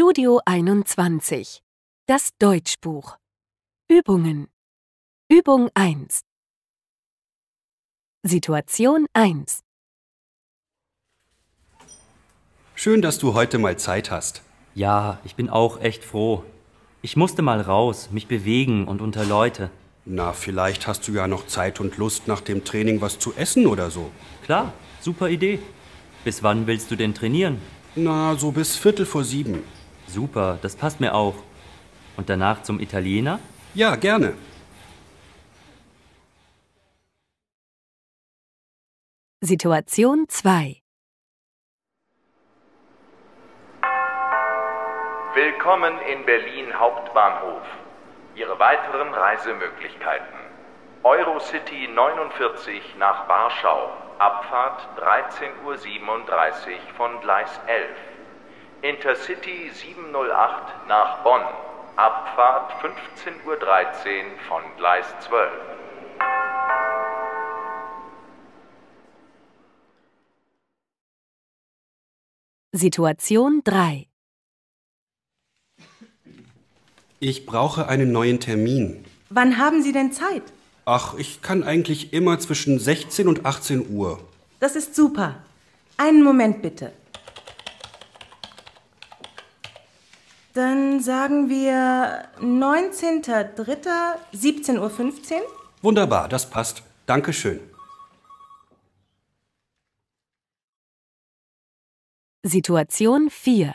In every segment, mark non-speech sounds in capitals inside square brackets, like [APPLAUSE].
Studio 21. Das Deutschbuch. Übungen. Übung 1. Situation 1. Schön, dass du heute mal Zeit hast. Ja, ich bin auch echt froh. Ich musste mal raus, mich bewegen und unter Leute. Na, vielleicht hast du ja noch Zeit und Lust, nach dem Training was zu essen oder so. Klar, super Idee. Bis wann willst du denn trainieren? Na, so bis Viertel vor sieben. Super, das passt mir auch. Und danach zum Italiener? Ja, gerne. Situation 2 Willkommen in Berlin Hauptbahnhof. Ihre weiteren Reisemöglichkeiten. Eurocity 49 nach Warschau, Abfahrt 13.37 Uhr von Gleis 11. Intercity 708 nach Bonn, Abfahrt 15.13 Uhr von Gleis 12. Situation 3 Ich brauche einen neuen Termin. Wann haben Sie denn Zeit? Ach, ich kann eigentlich immer zwischen 16 und 18 Uhr. Das ist super. Einen Moment bitte. Dann sagen wir 19.03.17.15 Uhr. Wunderbar, das passt. Dankeschön. Situation 4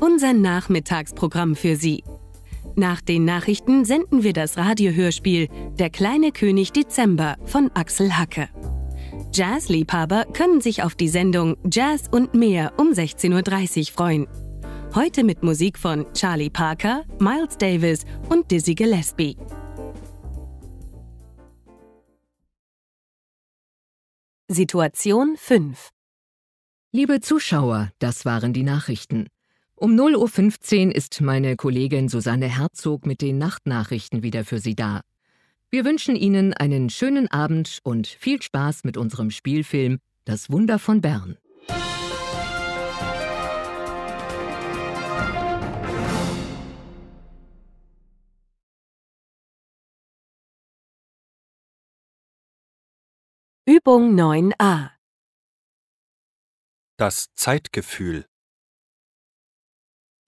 Unser Nachmittagsprogramm für Sie. Nach den Nachrichten senden wir das Radiohörspiel Der kleine König Dezember von Axel Hacke. Jazzliebhaber können sich auf die Sendung Jazz und mehr um 16.30 Uhr freuen. Heute mit Musik von Charlie Parker, Miles Davis und Dizzy Gillespie. Situation 5 Liebe Zuschauer, das waren die Nachrichten. Um 0.15 Uhr ist meine Kollegin Susanne Herzog mit den Nachtnachrichten wieder für Sie da. Wir wünschen Ihnen einen schönen Abend und viel Spaß mit unserem Spielfilm Das Wunder von Bern. Übung 9a Das Zeitgefühl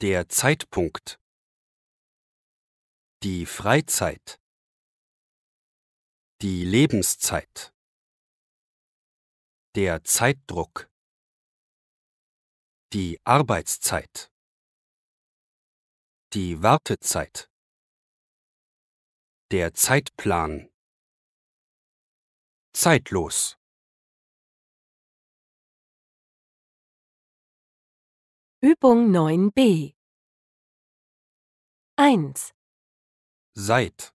Der Zeitpunkt Die Freizeit die Lebenszeit. Der Zeitdruck. Die Arbeitszeit. Die Wartezeit. Der Zeitplan. Zeitlos. Übung 9b 1. Seit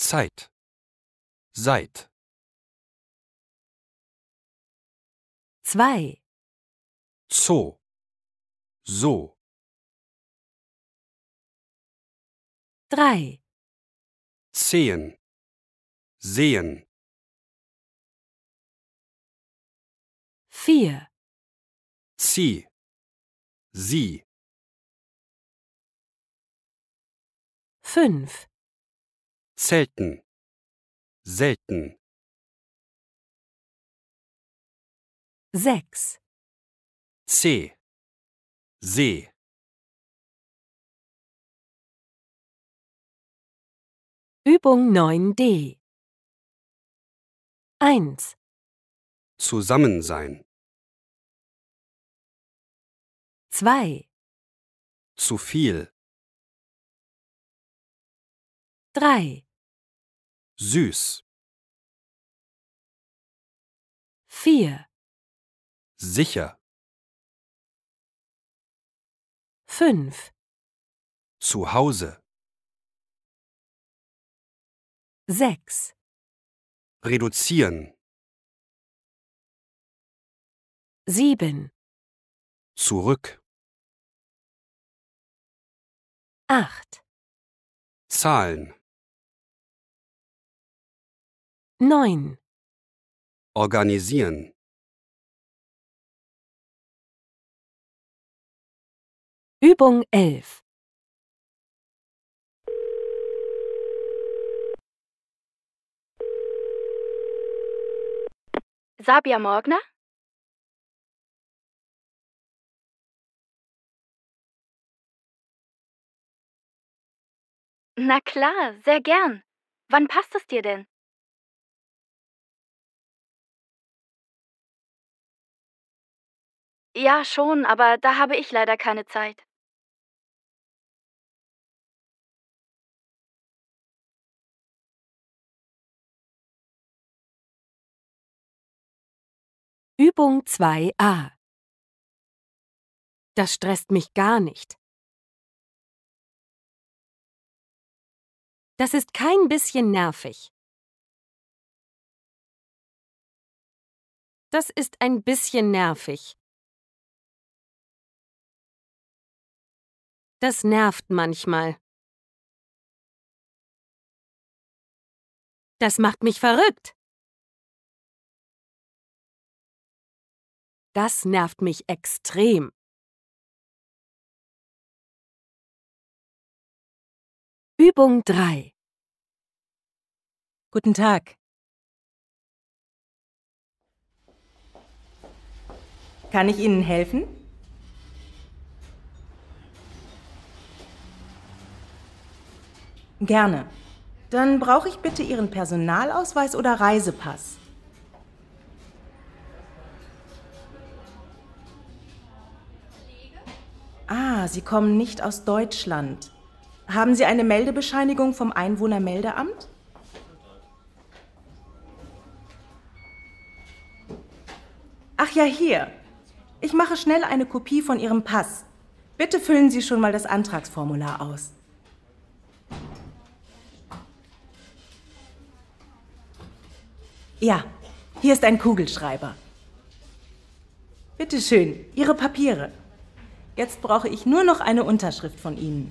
Zeit. Seit. Zwei. Zoo. So. Drei. Zehen. Sehen. Vier. Zieh. Sie. Fünf selten, selten. Sechs. C. See. Übung 9d. 1. Zusammen sein. 2. Zu viel. 3. Süß. 4. Sicher. 5. Zu Hause. 6. Reduzieren. 7. Zurück. 8. Zahlen. 9. Organisieren. Übung 11. Sabia Morgner? Na klar, sehr gern. Wann passt es dir denn? Ja, schon, aber da habe ich leider keine Zeit. Übung 2a Das stresst mich gar nicht. Das ist kein bisschen nervig. Das ist ein bisschen nervig. Das nervt manchmal. Das macht mich verrückt. Das nervt mich extrem. Übung 3 Guten Tag. Kann ich Ihnen helfen? Gerne. Dann brauche ich bitte Ihren Personalausweis oder Reisepass. Ah, Sie kommen nicht aus Deutschland. Haben Sie eine Meldebescheinigung vom Einwohnermeldeamt? Ach ja, hier. Ich mache schnell eine Kopie von Ihrem Pass. Bitte füllen Sie schon mal das Antragsformular aus. Ja, hier ist ein Kugelschreiber. Bitte schön, Ihre Papiere. Jetzt brauche ich nur noch eine Unterschrift von Ihnen.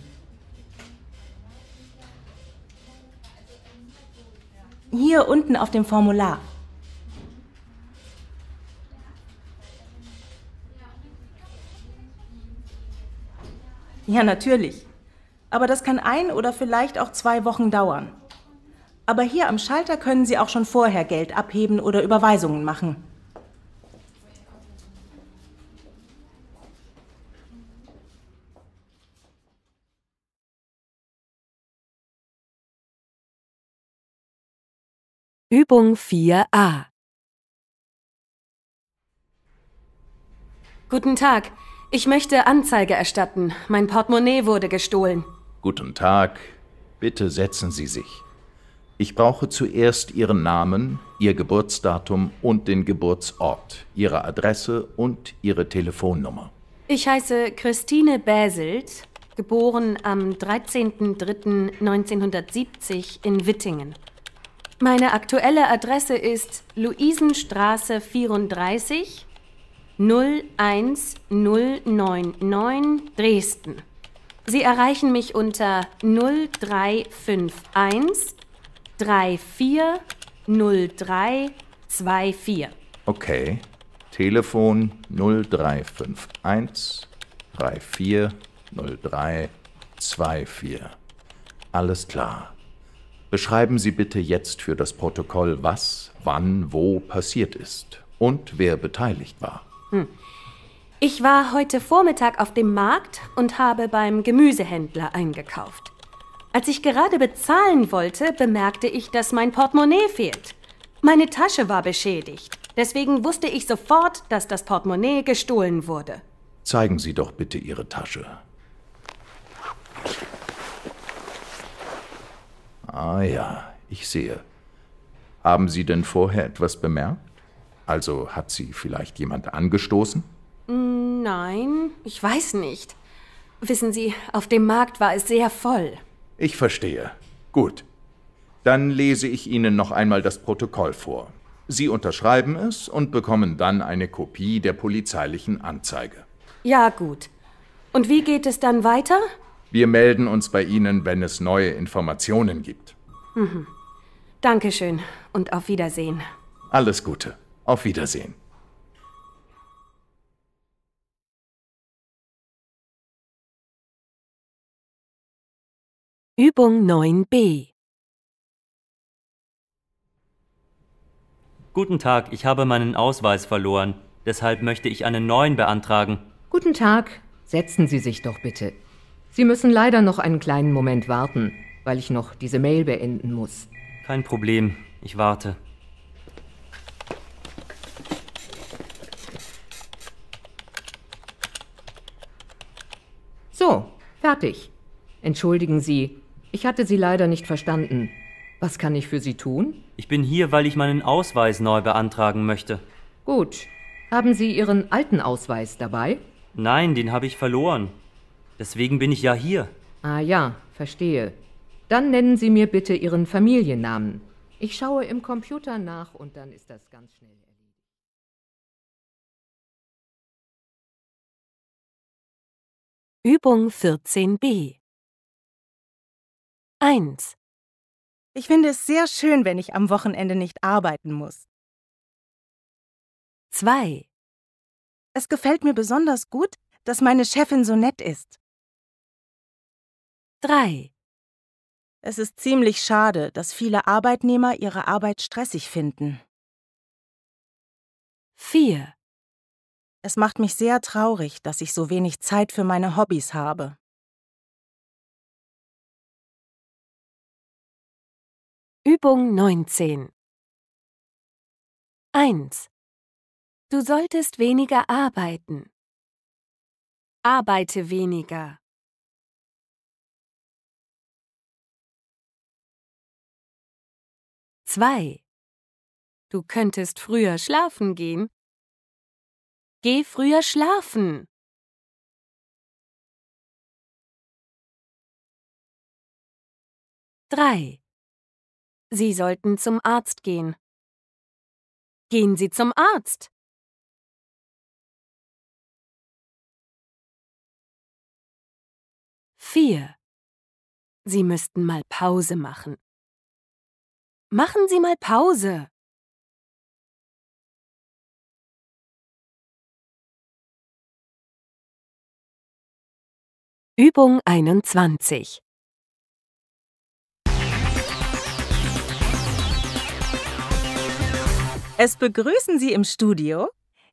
Hier unten auf dem Formular. Ja, natürlich. Aber das kann ein oder vielleicht auch zwei Wochen dauern. Aber hier am Schalter können Sie auch schon vorher Geld abheben oder Überweisungen machen. Übung 4a Guten Tag. Ich möchte Anzeige erstatten. Mein Portemonnaie wurde gestohlen. Guten Tag. Bitte setzen Sie sich. Ich brauche zuerst Ihren Namen, Ihr Geburtsdatum und den Geburtsort, Ihre Adresse und Ihre Telefonnummer. Ich heiße Christine Bäselt, geboren am 13.03.1970 in Wittingen. Meine aktuelle Adresse ist Luisenstraße 34 01099 Dresden. Sie erreichen mich unter 0351 340324. Okay. Telefon 0351 340324. Alles klar. Beschreiben Sie bitte jetzt für das Protokoll, was, wann, wo passiert ist und wer beteiligt war. Hm. Ich war heute Vormittag auf dem Markt und habe beim Gemüsehändler eingekauft. Als ich gerade bezahlen wollte, bemerkte ich, dass mein Portemonnaie fehlt. Meine Tasche war beschädigt. Deswegen wusste ich sofort, dass das Portemonnaie gestohlen wurde. Zeigen Sie doch bitte Ihre Tasche. Ah ja, ich sehe. Haben Sie denn vorher etwas bemerkt? Also hat Sie vielleicht jemand angestoßen? Hm, nein, ich weiß nicht. Wissen Sie, auf dem Markt war es sehr voll. Ich verstehe. Gut. Dann lese ich Ihnen noch einmal das Protokoll vor. Sie unterschreiben es und bekommen dann eine Kopie der polizeilichen Anzeige. Ja, gut. Und wie geht es dann weiter? Wir melden uns bei Ihnen, wenn es neue Informationen gibt. Mhm. Dankeschön und auf Wiedersehen. Alles Gute. Auf Wiedersehen. Übung 9b. Guten Tag, ich habe meinen Ausweis verloren. Deshalb möchte ich einen neuen beantragen. Guten Tag, setzen Sie sich doch bitte. Sie müssen leider noch einen kleinen Moment warten, weil ich noch diese Mail beenden muss. Kein Problem, ich warte. So, fertig. Entschuldigen Sie, ich hatte Sie leider nicht verstanden. Was kann ich für Sie tun? Ich bin hier, weil ich meinen Ausweis neu beantragen möchte. Gut. Haben Sie Ihren alten Ausweis dabei? Nein, den habe ich verloren. Deswegen bin ich ja hier. Ah ja, verstehe. Dann nennen Sie mir bitte Ihren Familiennamen. Ich schaue im Computer nach und dann ist das ganz schnell erledigt. Übung 14b 1. Ich finde es sehr schön, wenn ich am Wochenende nicht arbeiten muss. 2. Es gefällt mir besonders gut, dass meine Chefin so nett ist. 3. Es ist ziemlich schade, dass viele Arbeitnehmer ihre Arbeit stressig finden. 4. Es macht mich sehr traurig, dass ich so wenig Zeit für meine Hobbys habe. Übung 19 1. Du solltest weniger arbeiten. Arbeite weniger. 2. Du könntest früher schlafen gehen. Geh früher schlafen. 3. Sie sollten zum Arzt gehen. Gehen Sie zum Arzt! Vier. Sie müssten mal Pause machen. Machen Sie mal Pause! Übung 21 Es begrüßen Sie im Studio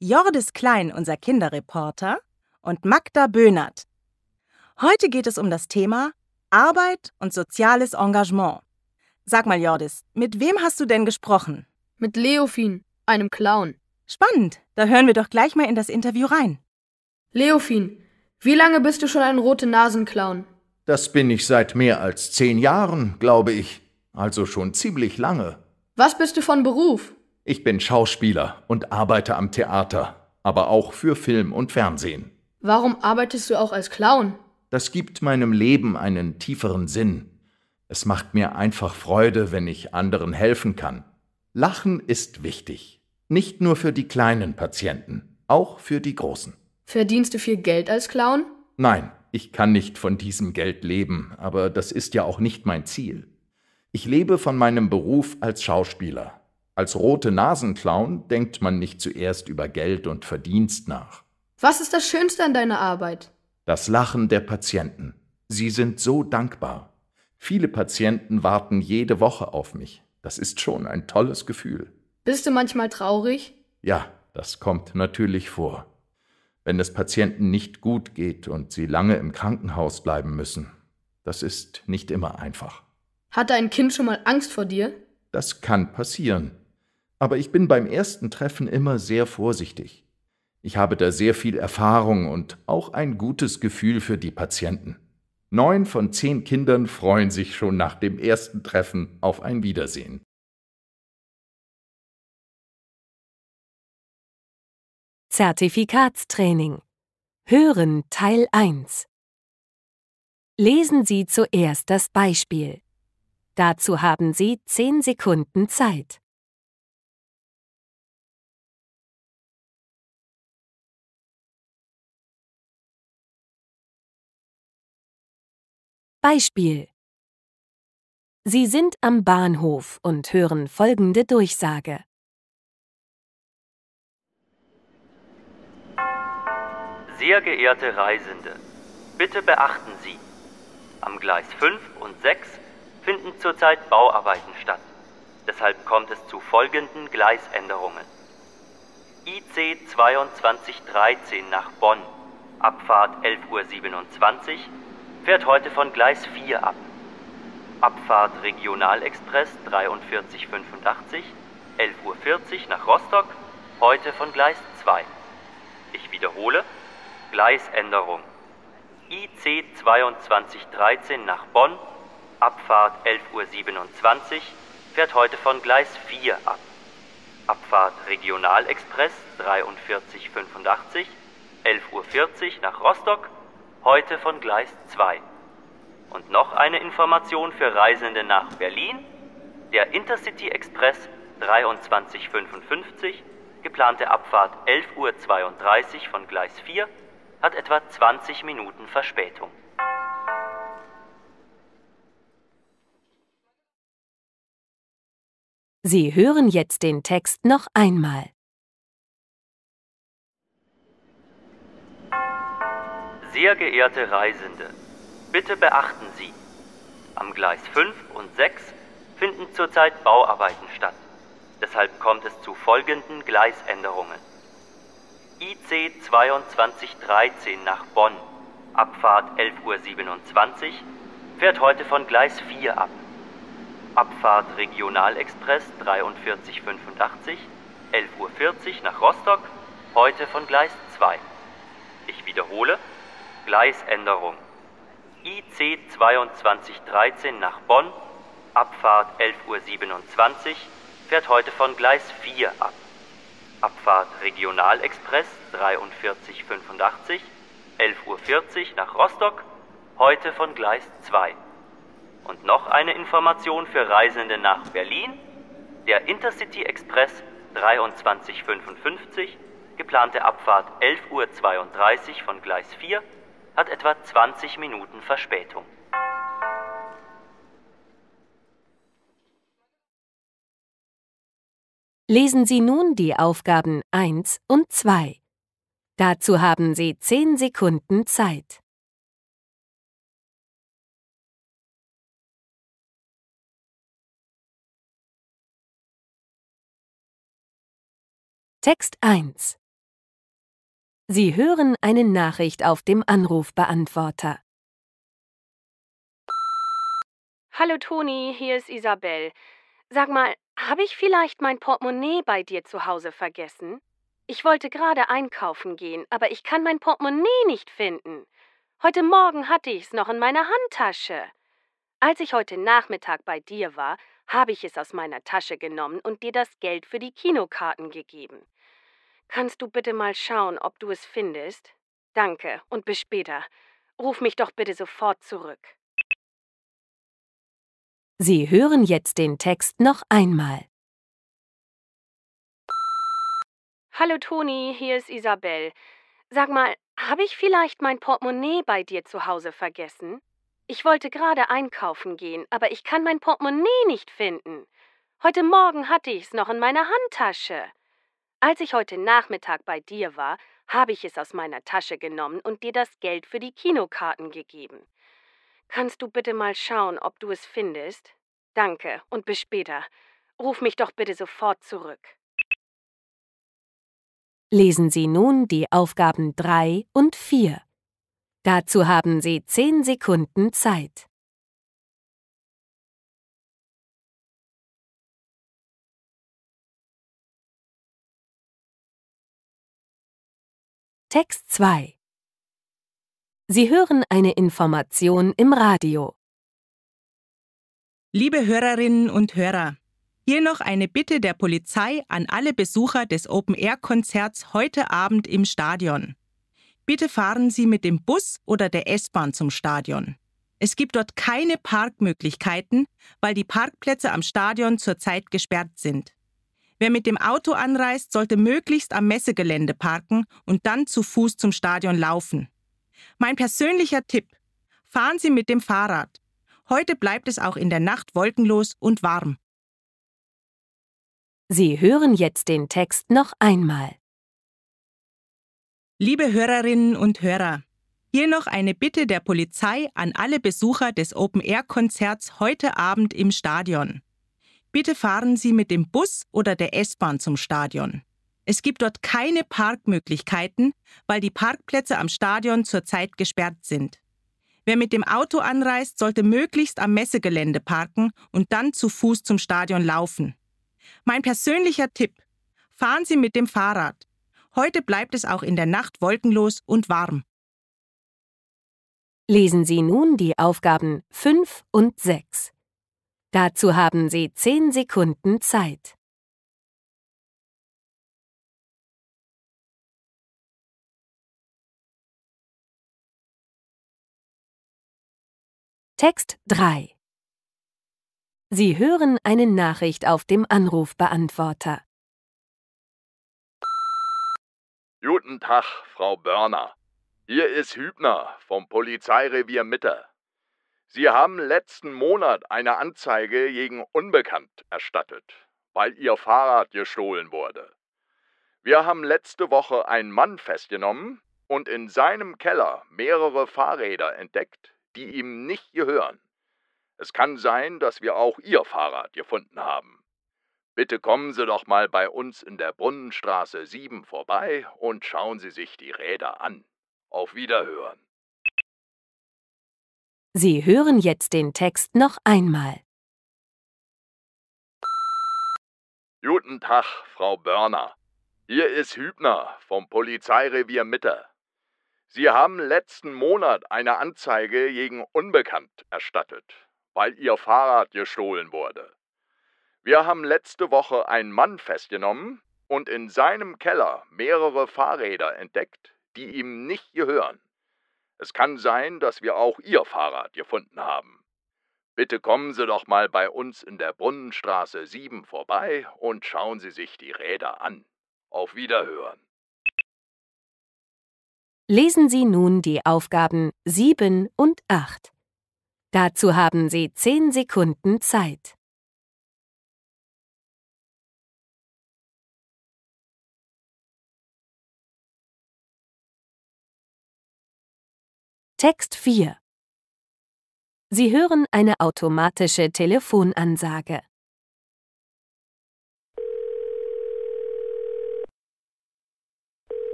Jordis Klein, unser Kinderreporter, und Magda Böhnert. Heute geht es um das Thema Arbeit und soziales Engagement. Sag mal, Jordis, mit wem hast du denn gesprochen? Mit Leofin, einem Clown. Spannend, da hören wir doch gleich mal in das Interview rein. Leofin, wie lange bist du schon ein rote Nasenclown? Das bin ich seit mehr als zehn Jahren, glaube ich. Also schon ziemlich lange. Was bist du von Beruf? Ich bin Schauspieler und arbeite am Theater, aber auch für Film und Fernsehen. Warum arbeitest du auch als Clown? Das gibt meinem Leben einen tieferen Sinn. Es macht mir einfach Freude, wenn ich anderen helfen kann. Lachen ist wichtig. Nicht nur für die kleinen Patienten, auch für die großen. Verdienst du viel Geld als Clown? Nein, ich kann nicht von diesem Geld leben, aber das ist ja auch nicht mein Ziel. Ich lebe von meinem Beruf als Schauspieler als rote Nasenclown denkt man nicht zuerst über Geld und Verdienst nach. Was ist das Schönste an deiner Arbeit? Das Lachen der Patienten. Sie sind so dankbar. Viele Patienten warten jede Woche auf mich. Das ist schon ein tolles Gefühl. Bist du manchmal traurig? Ja, das kommt natürlich vor. Wenn es Patienten nicht gut geht und sie lange im Krankenhaus bleiben müssen. Das ist nicht immer einfach. Hat dein Kind schon mal Angst vor dir? Das kann passieren aber ich bin beim ersten Treffen immer sehr vorsichtig. Ich habe da sehr viel Erfahrung und auch ein gutes Gefühl für die Patienten. Neun von zehn Kindern freuen sich schon nach dem ersten Treffen auf ein Wiedersehen. Zertifikatstraining Hören Teil 1 Lesen Sie zuerst das Beispiel. Dazu haben Sie zehn Sekunden Zeit. Beispiel. Sie sind am Bahnhof und hören folgende Durchsage. Sehr geehrte Reisende, bitte beachten Sie, am Gleis 5 und 6 finden zurzeit Bauarbeiten statt. Deshalb kommt es zu folgenden Gleisänderungen. IC 2213 nach Bonn, Abfahrt 11.27 Uhr fährt heute von Gleis 4 ab. Abfahrt Regionalexpress 4385, 11.40 Uhr nach Rostock, heute von Gleis 2. Ich wiederhole, Gleisänderung. IC 2213 nach Bonn, Abfahrt 11.27 Uhr, fährt heute von Gleis 4 ab. Abfahrt Regionalexpress 4385, 11.40 Uhr nach Rostock, heute von Gleis 2. Und noch eine Information für Reisende nach Berlin. Der Intercity Express 2355, geplante Abfahrt 11.32 Uhr von Gleis 4, hat etwa 20 Minuten Verspätung. Sie hören jetzt den Text noch einmal. Sehr geehrte Reisende, bitte beachten Sie, am Gleis 5 und 6 finden zurzeit Bauarbeiten statt. Deshalb kommt es zu folgenden Gleisänderungen. IC 2213 nach Bonn, Abfahrt 11.27 Uhr, fährt heute von Gleis 4 ab. Abfahrt Regionalexpress 4385, 11.40 Uhr nach Rostock, heute von Gleis 2. Ich wiederhole, Gleisänderung. IC 2213 nach Bonn, Abfahrt 11.27 Uhr, fährt heute von Gleis 4 ab. Abfahrt Regionalexpress 4385, 11.40 Uhr nach Rostock, heute von Gleis 2. Und noch eine Information für Reisende nach Berlin. Der Intercity Express 2355, geplante Abfahrt 11.32 Uhr von Gleis 4, hat etwa 20 Minuten Verspätung. Lesen Sie nun die Aufgaben 1 und 2. Dazu haben Sie 10 Sekunden Zeit. Text 1 Sie hören eine Nachricht auf dem Anrufbeantworter. Hallo Toni, hier ist Isabel. Sag mal, habe ich vielleicht mein Portemonnaie bei dir zu Hause vergessen? Ich wollte gerade einkaufen gehen, aber ich kann mein Portemonnaie nicht finden. Heute Morgen hatte ich es noch in meiner Handtasche. Als ich heute Nachmittag bei dir war, habe ich es aus meiner Tasche genommen und dir das Geld für die Kinokarten gegeben. Kannst du bitte mal schauen, ob du es findest? Danke und bis später. Ruf mich doch bitte sofort zurück. Sie hören jetzt den Text noch einmal. Hallo Toni, hier ist Isabel. Sag mal, habe ich vielleicht mein Portemonnaie bei dir zu Hause vergessen? Ich wollte gerade einkaufen gehen, aber ich kann mein Portemonnaie nicht finden. Heute Morgen hatte ich es noch in meiner Handtasche. Als ich heute Nachmittag bei dir war, habe ich es aus meiner Tasche genommen und dir das Geld für die Kinokarten gegeben. Kannst du bitte mal schauen, ob du es findest? Danke und bis später. Ruf mich doch bitte sofort zurück. Lesen Sie nun die Aufgaben 3 und 4. Dazu haben Sie 10 Sekunden Zeit. Text 2 Sie hören eine Information im Radio. Liebe Hörerinnen und Hörer, hier noch eine Bitte der Polizei an alle Besucher des Open-Air-Konzerts heute Abend im Stadion. Bitte fahren Sie mit dem Bus oder der S-Bahn zum Stadion. Es gibt dort keine Parkmöglichkeiten, weil die Parkplätze am Stadion zurzeit gesperrt sind. Wer mit dem Auto anreist, sollte möglichst am Messegelände parken und dann zu Fuß zum Stadion laufen. Mein persönlicher Tipp. Fahren Sie mit dem Fahrrad. Heute bleibt es auch in der Nacht wolkenlos und warm. Sie hören jetzt den Text noch einmal. Liebe Hörerinnen und Hörer, hier noch eine Bitte der Polizei an alle Besucher des Open-Air-Konzerts heute Abend im Stadion. Bitte fahren Sie mit dem Bus oder der S-Bahn zum Stadion. Es gibt dort keine Parkmöglichkeiten, weil die Parkplätze am Stadion zurzeit gesperrt sind. Wer mit dem Auto anreist, sollte möglichst am Messegelände parken und dann zu Fuß zum Stadion laufen. Mein persönlicher Tipp. Fahren Sie mit dem Fahrrad. Heute bleibt es auch in der Nacht wolkenlos und warm. Lesen Sie nun die Aufgaben 5 und 6. Dazu haben Sie 10 Sekunden Zeit. Text 3 Sie hören eine Nachricht auf dem Anrufbeantworter. Guten Tag, Frau Börner. Hier ist Hübner vom Polizeirevier Mitte. Sie haben letzten Monat eine Anzeige gegen Unbekannt erstattet, weil Ihr Fahrrad gestohlen wurde. Wir haben letzte Woche einen Mann festgenommen und in seinem Keller mehrere Fahrräder entdeckt, die ihm nicht gehören. Es kann sein, dass wir auch Ihr Fahrrad gefunden haben. Bitte kommen Sie doch mal bei uns in der Brunnenstraße 7 vorbei und schauen Sie sich die Räder an. Auf Wiederhören. Sie hören jetzt den Text noch einmal. Guten Tag, Frau Börner. Hier ist Hübner vom Polizeirevier Mitte. Sie haben letzten Monat eine Anzeige gegen Unbekannt erstattet, weil Ihr Fahrrad gestohlen wurde. Wir haben letzte Woche einen Mann festgenommen und in seinem Keller mehrere Fahrräder entdeckt, die ihm nicht gehören. Es kann sein, dass wir auch Ihr Fahrrad gefunden haben. Bitte kommen Sie doch mal bei uns in der Brunnenstraße 7 vorbei und schauen Sie sich die Räder an. Auf Wiederhören. Lesen Sie nun die Aufgaben 7 und 8. Dazu haben Sie 10 Sekunden Zeit. Text 4 Sie hören eine automatische Telefonansage.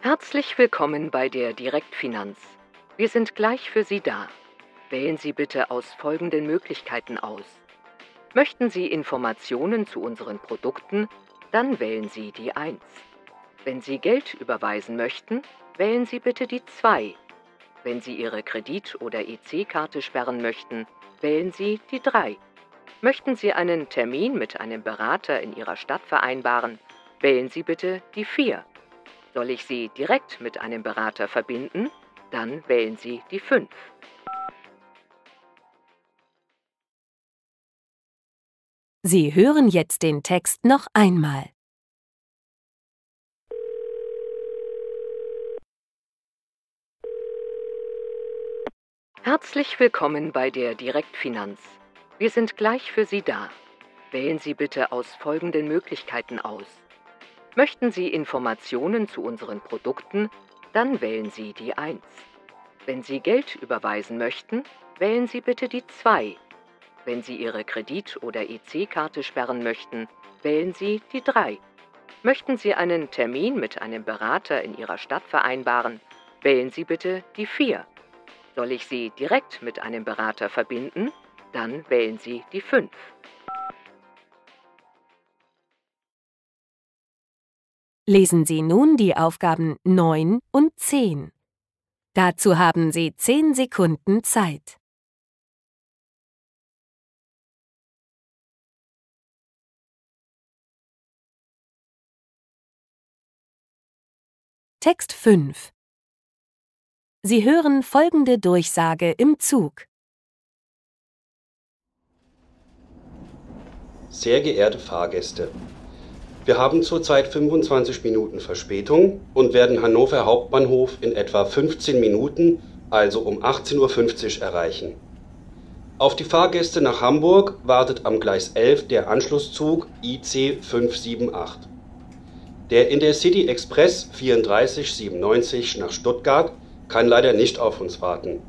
Herzlich willkommen bei der Direktfinanz. Wir sind gleich für Sie da. Wählen Sie bitte aus folgenden Möglichkeiten aus. Möchten Sie Informationen zu unseren Produkten? Dann wählen Sie die 1. Wenn Sie Geld überweisen möchten, wählen Sie bitte die 2. Wenn Sie Ihre Kredit- oder EC-Karte sperren möchten, wählen Sie die 3. Möchten Sie einen Termin mit einem Berater in Ihrer Stadt vereinbaren, wählen Sie bitte die 4. Soll ich Sie direkt mit einem Berater verbinden, dann wählen Sie die 5. Sie hören jetzt den Text noch einmal. Herzlich willkommen bei der Direktfinanz. Wir sind gleich für Sie da. Wählen Sie bitte aus folgenden Möglichkeiten aus. Möchten Sie Informationen zu unseren Produkten, dann wählen Sie die 1. Wenn Sie Geld überweisen möchten, wählen Sie bitte die 2. Wenn Sie Ihre Kredit- oder EC-Karte sperren möchten, wählen Sie die 3. Möchten Sie einen Termin mit einem Berater in Ihrer Stadt vereinbaren, wählen Sie bitte die 4. Soll ich Sie direkt mit einem Berater verbinden? Dann wählen Sie die 5. Lesen Sie nun die Aufgaben 9 und 10. Dazu haben Sie 10 Sekunden Zeit. Text 5 Sie hören folgende Durchsage im Zug. Sehr geehrte Fahrgäste, wir haben zurzeit 25 Minuten Verspätung und werden Hannover Hauptbahnhof in etwa 15 Minuten, also um 18.50 Uhr erreichen. Auf die Fahrgäste nach Hamburg wartet am Gleis 11 der Anschlusszug IC 578. Der Intercity Express 3497 nach Stuttgart kann leider nicht auf uns warten.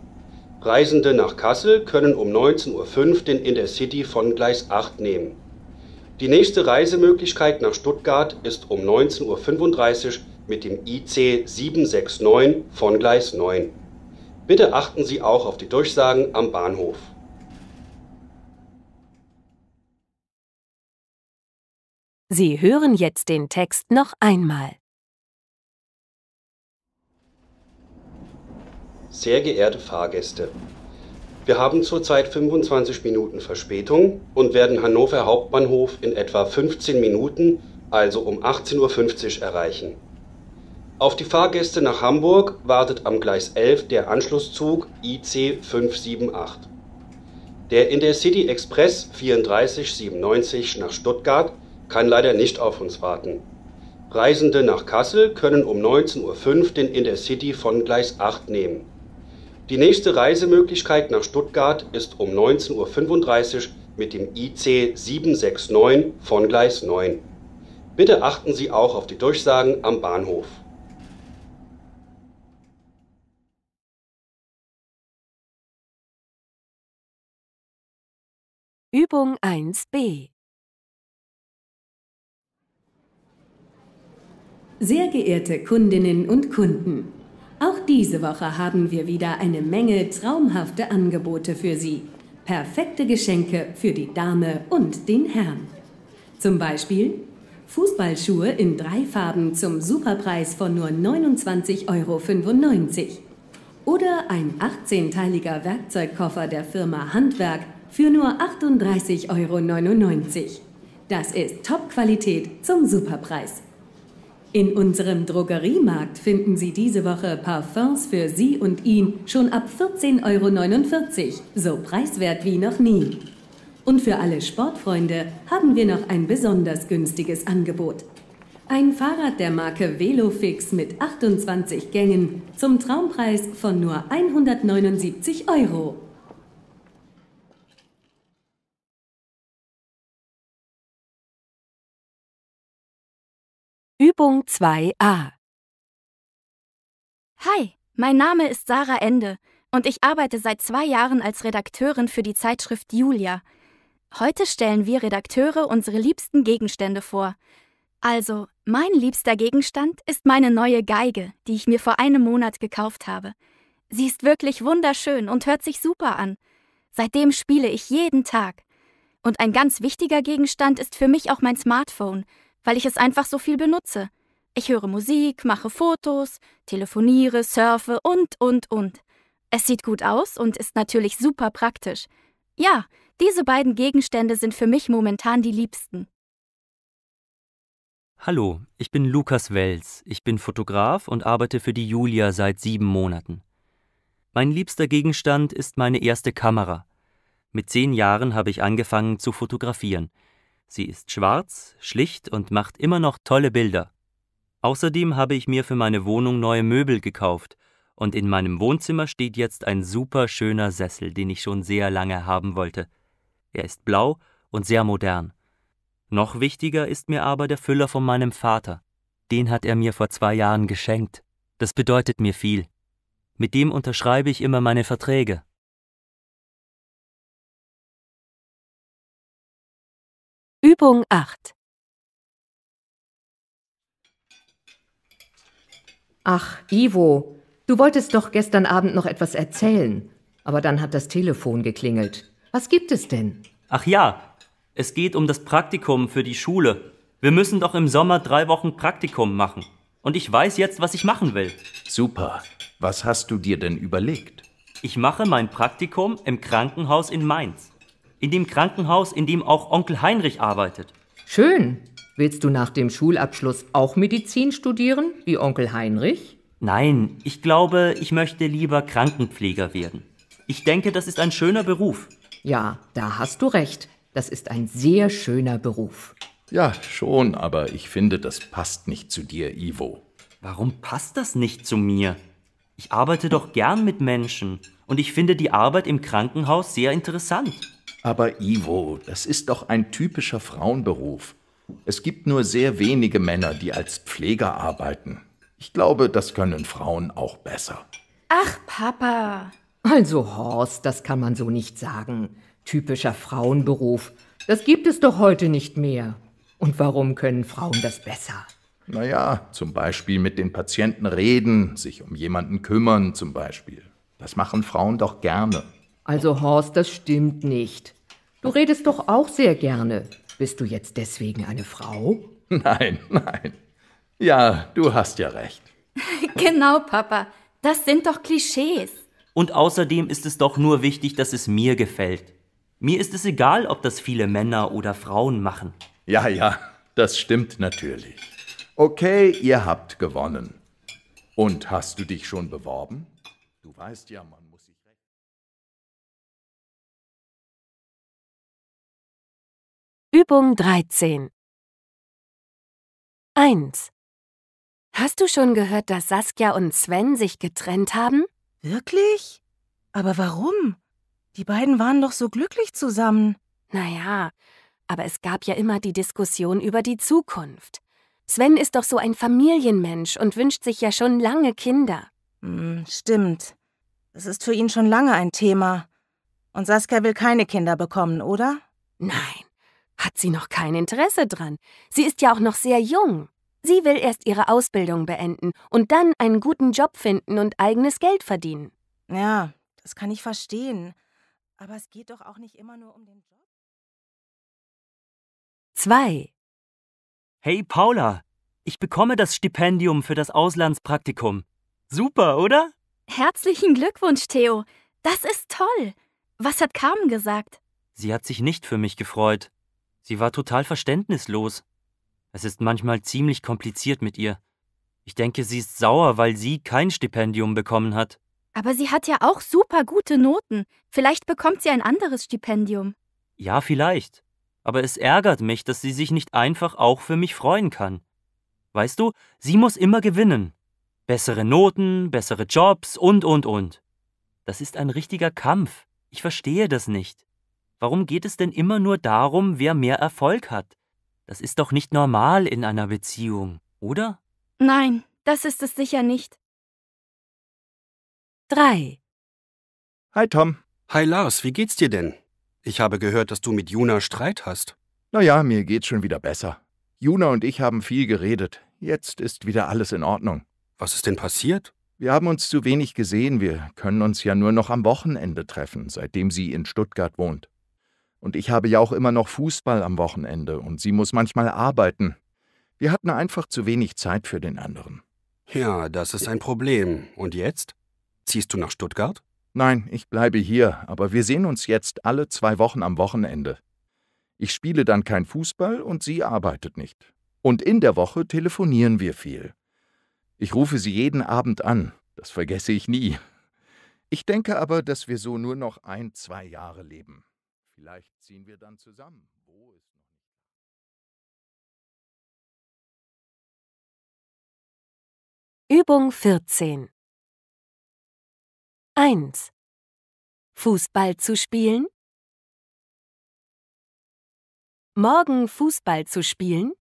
Reisende nach Kassel können um 19.05 Uhr den Intercity von Gleis 8 nehmen. Die nächste Reisemöglichkeit nach Stuttgart ist um 19.35 Uhr mit dem IC 769 von Gleis 9. Bitte achten Sie auch auf die Durchsagen am Bahnhof. Sie hören jetzt den Text noch einmal. Sehr geehrte Fahrgäste, wir haben zurzeit 25 Minuten Verspätung und werden Hannover Hauptbahnhof in etwa 15 Minuten, also um 18.50 Uhr erreichen. Auf die Fahrgäste nach Hamburg wartet am Gleis 11 der Anschlusszug IC 578. Der Intercity Express 3497 nach Stuttgart kann leider nicht auf uns warten. Reisende nach Kassel können um 19.05 Uhr den Intercity von Gleis 8 nehmen. Die nächste Reisemöglichkeit nach Stuttgart ist um 19.35 Uhr mit dem IC 769 von Gleis 9. Bitte achten Sie auch auf die Durchsagen am Bahnhof. Übung 1b Sehr geehrte Kundinnen und Kunden, auch diese Woche haben wir wieder eine Menge traumhafte Angebote für Sie. Perfekte Geschenke für die Dame und den Herrn. Zum Beispiel Fußballschuhe in drei Farben zum Superpreis von nur 29,95 Euro. Oder ein 18-teiliger Werkzeugkoffer der Firma Handwerk für nur 38,99 Euro. Das ist Top-Qualität zum Superpreis. In unserem Drogeriemarkt finden Sie diese Woche Parfums für Sie und ihn schon ab 14,49 Euro, so preiswert wie noch nie. Und für alle Sportfreunde haben wir noch ein besonders günstiges Angebot. Ein Fahrrad der Marke Velofix mit 28 Gängen zum Traumpreis von nur 179 Euro. Übung 2a. Hi, mein Name ist Sarah Ende und ich arbeite seit zwei Jahren als Redakteurin für die Zeitschrift Julia. Heute stellen wir Redakteure unsere liebsten Gegenstände vor. Also, mein liebster Gegenstand ist meine neue Geige, die ich mir vor einem Monat gekauft habe. Sie ist wirklich wunderschön und hört sich super an. Seitdem spiele ich jeden Tag. Und ein ganz wichtiger Gegenstand ist für mich auch mein Smartphone – weil ich es einfach so viel benutze. Ich höre Musik, mache Fotos, telefoniere, surfe und, und, und. Es sieht gut aus und ist natürlich super praktisch. Ja, diese beiden Gegenstände sind für mich momentan die liebsten. Hallo, ich bin Lukas Wels. Ich bin Fotograf und arbeite für die Julia seit sieben Monaten. Mein liebster Gegenstand ist meine erste Kamera. Mit zehn Jahren habe ich angefangen zu fotografieren. Sie ist schwarz, schlicht und macht immer noch tolle Bilder. Außerdem habe ich mir für meine Wohnung neue Möbel gekauft und in meinem Wohnzimmer steht jetzt ein super schöner Sessel, den ich schon sehr lange haben wollte. Er ist blau und sehr modern. Noch wichtiger ist mir aber der Füller von meinem Vater. Den hat er mir vor zwei Jahren geschenkt. Das bedeutet mir viel. Mit dem unterschreibe ich immer meine Verträge. Übung 8 Ach, Ivo, du wolltest doch gestern Abend noch etwas erzählen, aber dann hat das Telefon geklingelt. Was gibt es denn? Ach ja, es geht um das Praktikum für die Schule. Wir müssen doch im Sommer drei Wochen Praktikum machen. Und ich weiß jetzt, was ich machen will. Super. Was hast du dir denn überlegt? Ich mache mein Praktikum im Krankenhaus in Mainz in dem Krankenhaus, in dem auch Onkel Heinrich arbeitet. Schön. Willst du nach dem Schulabschluss auch Medizin studieren, wie Onkel Heinrich? Nein, ich glaube, ich möchte lieber Krankenpfleger werden. Ich denke, das ist ein schöner Beruf. Ja, da hast du recht. Das ist ein sehr schöner Beruf. Ja, schon, aber ich finde, das passt nicht zu dir, Ivo. Warum passt das nicht zu mir? Ich arbeite doch gern mit Menschen und ich finde die Arbeit im Krankenhaus sehr interessant. Aber Ivo, das ist doch ein typischer Frauenberuf. Es gibt nur sehr wenige Männer, die als Pfleger arbeiten. Ich glaube, das können Frauen auch besser. Ach, Papa. Also, Horst, das kann man so nicht sagen. Typischer Frauenberuf. Das gibt es doch heute nicht mehr. Und warum können Frauen das besser? Naja, zum Beispiel mit den Patienten reden, sich um jemanden kümmern zum Beispiel. Das machen Frauen doch gerne. Also Horst, das stimmt nicht. Du redest doch auch sehr gerne. Bist du jetzt deswegen eine Frau? [LAUGHS] Nein, nein. Ja, du hast ja recht. [LAUGHS] genau, Papa. Das sind doch Klischees. Und außerdem ist es doch nur wichtig, dass es mir gefällt. Mir ist es egal, ob das viele Männer oder Frauen machen. Ja, ja, das stimmt natürlich. Okay, ihr habt gewonnen. Und hast du dich schon beworben? Du weißt ja, Mann. Übung 13 1. Hast du schon gehört, dass Saskia und Sven sich getrennt haben? Wirklich? Aber warum? Die beiden waren doch so glücklich zusammen. Naja, aber es gab ja immer die Diskussion über die Zukunft. Sven ist doch so ein Familienmensch und wünscht sich ja schon lange Kinder. Hm, stimmt. Das ist für ihn schon lange ein Thema. Und Saskia will keine Kinder bekommen, oder? Nein hat sie noch kein Interesse dran. Sie ist ja auch noch sehr jung. Sie will erst ihre Ausbildung beenden und dann einen guten Job finden und eigenes Geld verdienen. Ja, das kann ich verstehen. Aber es geht doch auch nicht immer nur um den Job. 2. Hey Paula, ich bekomme das Stipendium für das Auslandspraktikum. Super, oder? Herzlichen Glückwunsch, Theo. Das ist toll. Was hat Carmen gesagt? Sie hat sich nicht für mich gefreut. Sie war total verständnislos. Es ist manchmal ziemlich kompliziert mit ihr. Ich denke, sie ist sauer, weil sie kein Stipendium bekommen hat. Aber sie hat ja auch super gute Noten. Vielleicht bekommt sie ein anderes Stipendium. Ja, vielleicht. Aber es ärgert mich, dass sie sich nicht einfach auch für mich freuen kann. Weißt du, sie muss immer gewinnen. Bessere Noten, bessere Jobs und, und, und. Das ist ein richtiger Kampf. Ich verstehe das nicht. Warum geht es denn immer nur darum, wer mehr Erfolg hat? Das ist doch nicht normal in einer Beziehung, oder? Nein, das ist es sicher nicht. 3. Hi Tom. Hi Lars, wie geht's dir denn? Ich habe gehört, dass du mit Juna Streit hast. Naja, mir geht's schon wieder besser. Juna und ich haben viel geredet. Jetzt ist wieder alles in Ordnung. Was ist denn passiert? Wir haben uns zu wenig gesehen. Wir können uns ja nur noch am Wochenende treffen, seitdem sie in Stuttgart wohnt. Und ich habe ja auch immer noch Fußball am Wochenende und sie muss manchmal arbeiten. Wir hatten einfach zu wenig Zeit für den anderen. Ja, das ist ein Problem. Und jetzt? Ziehst du nach Stuttgart? Nein, ich bleibe hier, aber wir sehen uns jetzt alle zwei Wochen am Wochenende. Ich spiele dann kein Fußball und sie arbeitet nicht. Und in der Woche telefonieren wir viel. Ich rufe sie jeden Abend an, das vergesse ich nie. Ich denke aber, dass wir so nur noch ein, zwei Jahre leben. Vielleicht ziehen wir dann zusammen, wo ist noch nicht. Übung 14 1. Fußball zu spielen? Morgen Fußball zu spielen?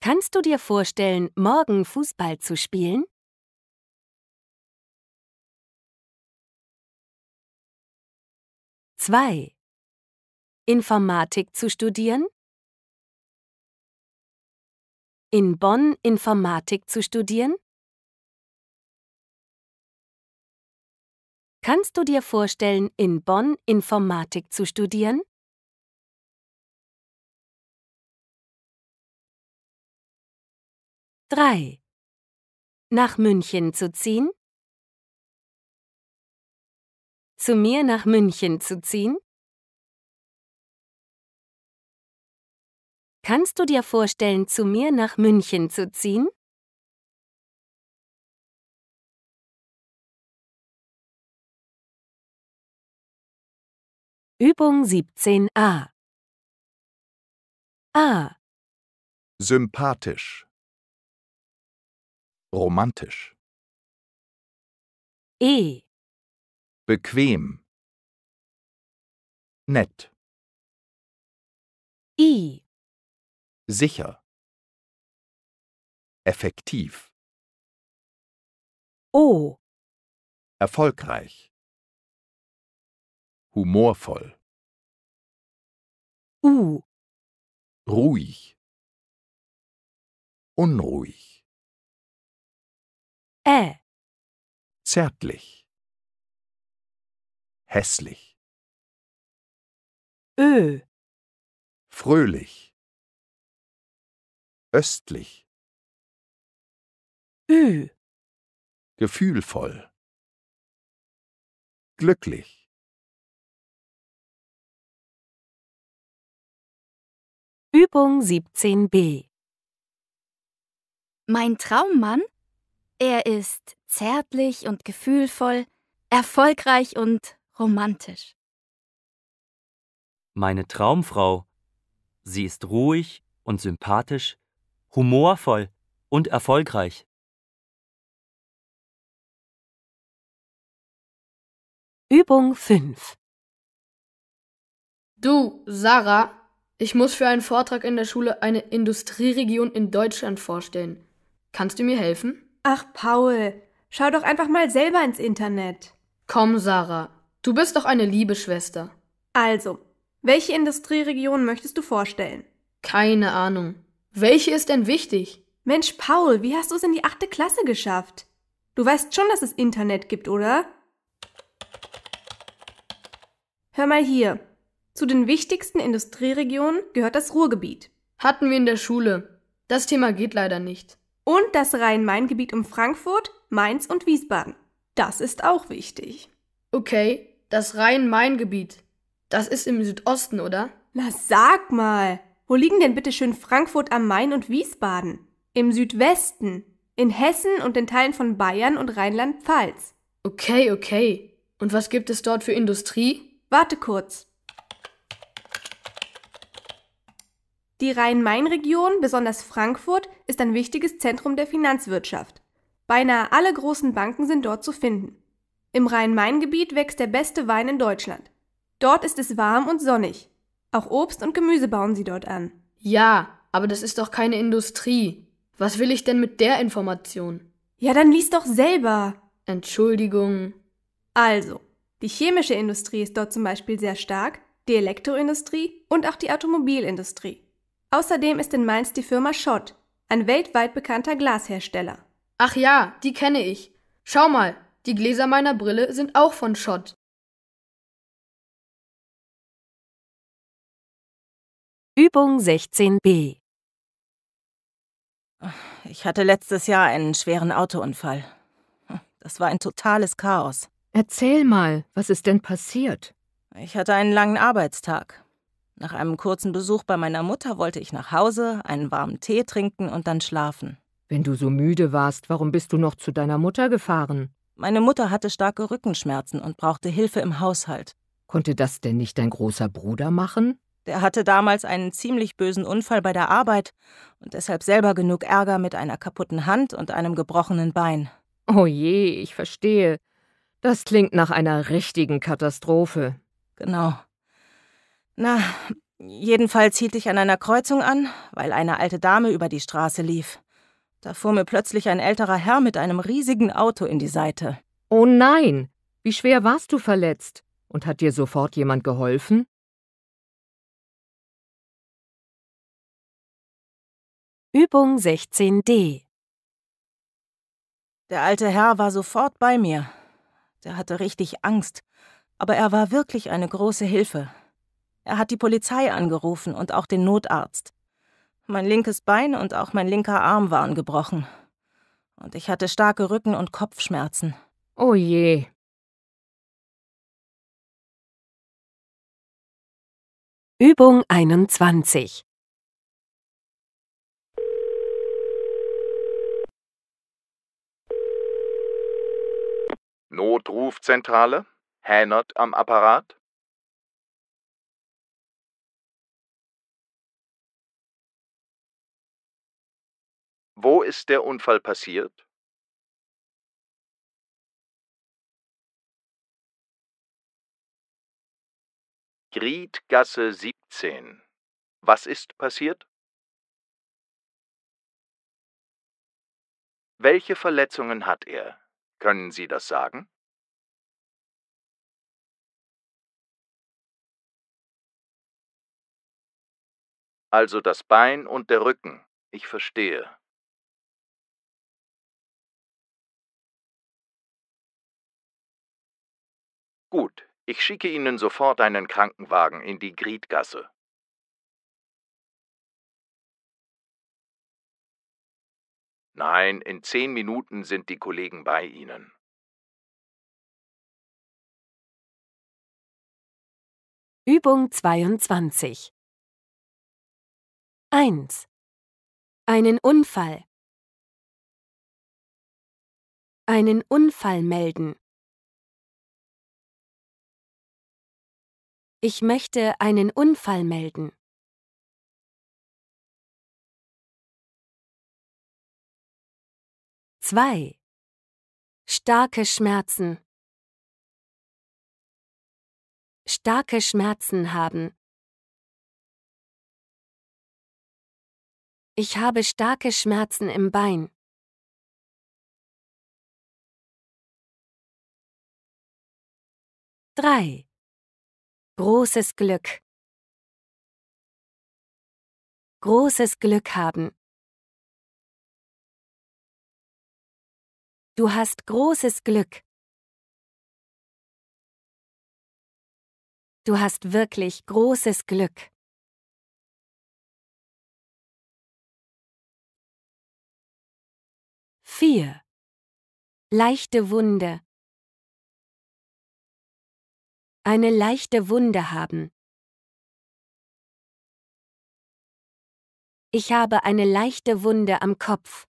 Kannst du dir vorstellen, morgen Fußball zu spielen? 2. Informatik zu studieren? In Bonn Informatik zu studieren? Kannst du dir vorstellen, in Bonn Informatik zu studieren? Drei. Nach München zu ziehen? zu mir nach München zu ziehen? Kannst du dir vorstellen, zu mir nach München zu ziehen? Übung 17a A. Sympathisch. Romantisch. E bequem nett i sicher effektiv o erfolgreich humorvoll u ruhig unruhig Ä. Zärtlich hässlich. Ö. Fröhlich. Östlich. Ü. Gefühlvoll. Glücklich. Übung 17b Mein Traummann? Er ist zärtlich und gefühlvoll, erfolgreich und romantisch. Meine Traumfrau. Sie ist ruhig und sympathisch, humorvoll und erfolgreich. Übung 5 Du, Sarah, ich muss für einen Vortrag in der Schule eine Industrieregion in Deutschland vorstellen. Kannst du mir helfen? Ach, Paul, schau doch einfach mal selber ins Internet. Komm, Sarah, Du bist doch eine liebe Schwester. Also, welche Industrieregion möchtest du vorstellen? Keine Ahnung. Welche ist denn wichtig? Mensch, Paul, wie hast du es in die achte Klasse geschafft? Du weißt schon, dass es Internet gibt, oder? Hör mal hier. Zu den wichtigsten Industrieregionen gehört das Ruhrgebiet. Hatten wir in der Schule. Das Thema geht leider nicht. Und das Rhein-Main-Gebiet um Frankfurt, Mainz und Wiesbaden. Das ist auch wichtig. Okay, das Rhein-Main-Gebiet. Das ist im Südosten, oder? Na sag mal. Wo liegen denn bitte schön Frankfurt am Main und Wiesbaden? Im Südwesten. In Hessen und den Teilen von Bayern und Rheinland-Pfalz. Okay, okay. Und was gibt es dort für Industrie? Warte kurz. Die Rhein-Main-Region, besonders Frankfurt, ist ein wichtiges Zentrum der Finanzwirtschaft. Beinahe alle großen Banken sind dort zu finden. Im Rhein-Main-Gebiet wächst der beste Wein in Deutschland. Dort ist es warm und sonnig. Auch Obst und Gemüse bauen sie dort an. Ja, aber das ist doch keine Industrie. Was will ich denn mit der Information? Ja, dann lies doch selber. Entschuldigung. Also, die chemische Industrie ist dort zum Beispiel sehr stark, die Elektroindustrie und auch die Automobilindustrie. Außerdem ist in Mainz die Firma Schott, ein weltweit bekannter Glashersteller. Ach ja, die kenne ich. Schau mal, die Gläser meiner Brille sind auch von Schott. Übung 16b. Ich hatte letztes Jahr einen schweren Autounfall. Das war ein totales Chaos. Erzähl mal, was ist denn passiert? Ich hatte einen langen Arbeitstag. Nach einem kurzen Besuch bei meiner Mutter wollte ich nach Hause, einen warmen Tee trinken und dann schlafen. Wenn du so müde warst, warum bist du noch zu deiner Mutter gefahren? Meine Mutter hatte starke Rückenschmerzen und brauchte Hilfe im Haushalt. Konnte das denn nicht dein großer Bruder machen? Der hatte damals einen ziemlich bösen Unfall bei der Arbeit und deshalb selber genug Ärger mit einer kaputten Hand und einem gebrochenen Bein. Oh je, ich verstehe. Das klingt nach einer richtigen Katastrophe. Genau. Na, jedenfalls hielt ich an einer Kreuzung an, weil eine alte Dame über die Straße lief. Da fuhr mir plötzlich ein älterer Herr mit einem riesigen Auto in die Seite. Oh nein! Wie schwer warst du verletzt? Und hat dir sofort jemand geholfen? Übung 16d Der alte Herr war sofort bei mir. Der hatte richtig Angst, aber er war wirklich eine große Hilfe. Er hat die Polizei angerufen und auch den Notarzt. Mein linkes Bein und auch mein linker Arm waren gebrochen. Und ich hatte starke Rücken- und Kopfschmerzen. Oh je. Übung 21 Notrufzentrale? Hänert am Apparat? Wo ist der Unfall passiert? Griedgasse 17. Was ist passiert? Welche Verletzungen hat er? Können Sie das sagen? Also das Bein und der Rücken. Ich verstehe. Gut, ich schicke Ihnen sofort einen Krankenwagen in die Griedgasse. Nein, in zehn Minuten sind die Kollegen bei Ihnen. Übung 22 1. Einen Unfall Einen Unfall melden Ich möchte einen Unfall melden. Zwei. Starke Schmerzen. Starke Schmerzen haben. Ich habe starke Schmerzen im Bein. Drei. Großes Glück. Großes Glück haben. Du hast großes Glück. Du hast wirklich großes Glück. Vier. Leichte Wunde eine leichte Wunde haben. Ich habe eine leichte Wunde am Kopf.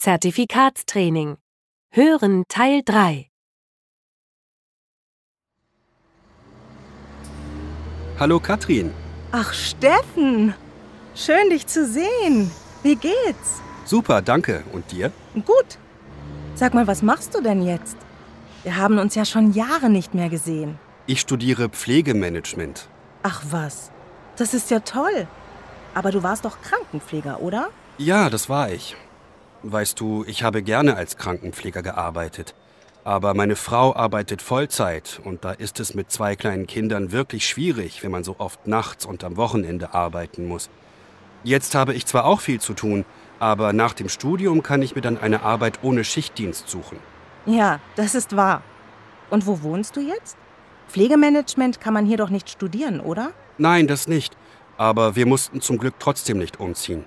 Zertifikatstraining Hören Teil 3 Hallo Katrin. Ach Steffen, schön dich zu sehen. Wie geht's? Super, danke. Und dir? Gut. Sag mal, was machst du denn jetzt? Wir haben uns ja schon Jahre nicht mehr gesehen. Ich studiere Pflegemanagement. Ach was, das ist ja toll. Aber du warst doch Krankenpfleger, oder? Ja, das war ich. Weißt du, ich habe gerne als Krankenpfleger gearbeitet. Aber meine Frau arbeitet Vollzeit und da ist es mit zwei kleinen Kindern wirklich schwierig, wenn man so oft nachts und am Wochenende arbeiten muss. Jetzt habe ich zwar auch viel zu tun, aber nach dem Studium kann ich mir dann eine Arbeit ohne Schichtdienst suchen. Ja, das ist wahr. Und wo wohnst du jetzt? Pflegemanagement kann man hier doch nicht studieren, oder? Nein, das nicht. Aber wir mussten zum Glück trotzdem nicht umziehen.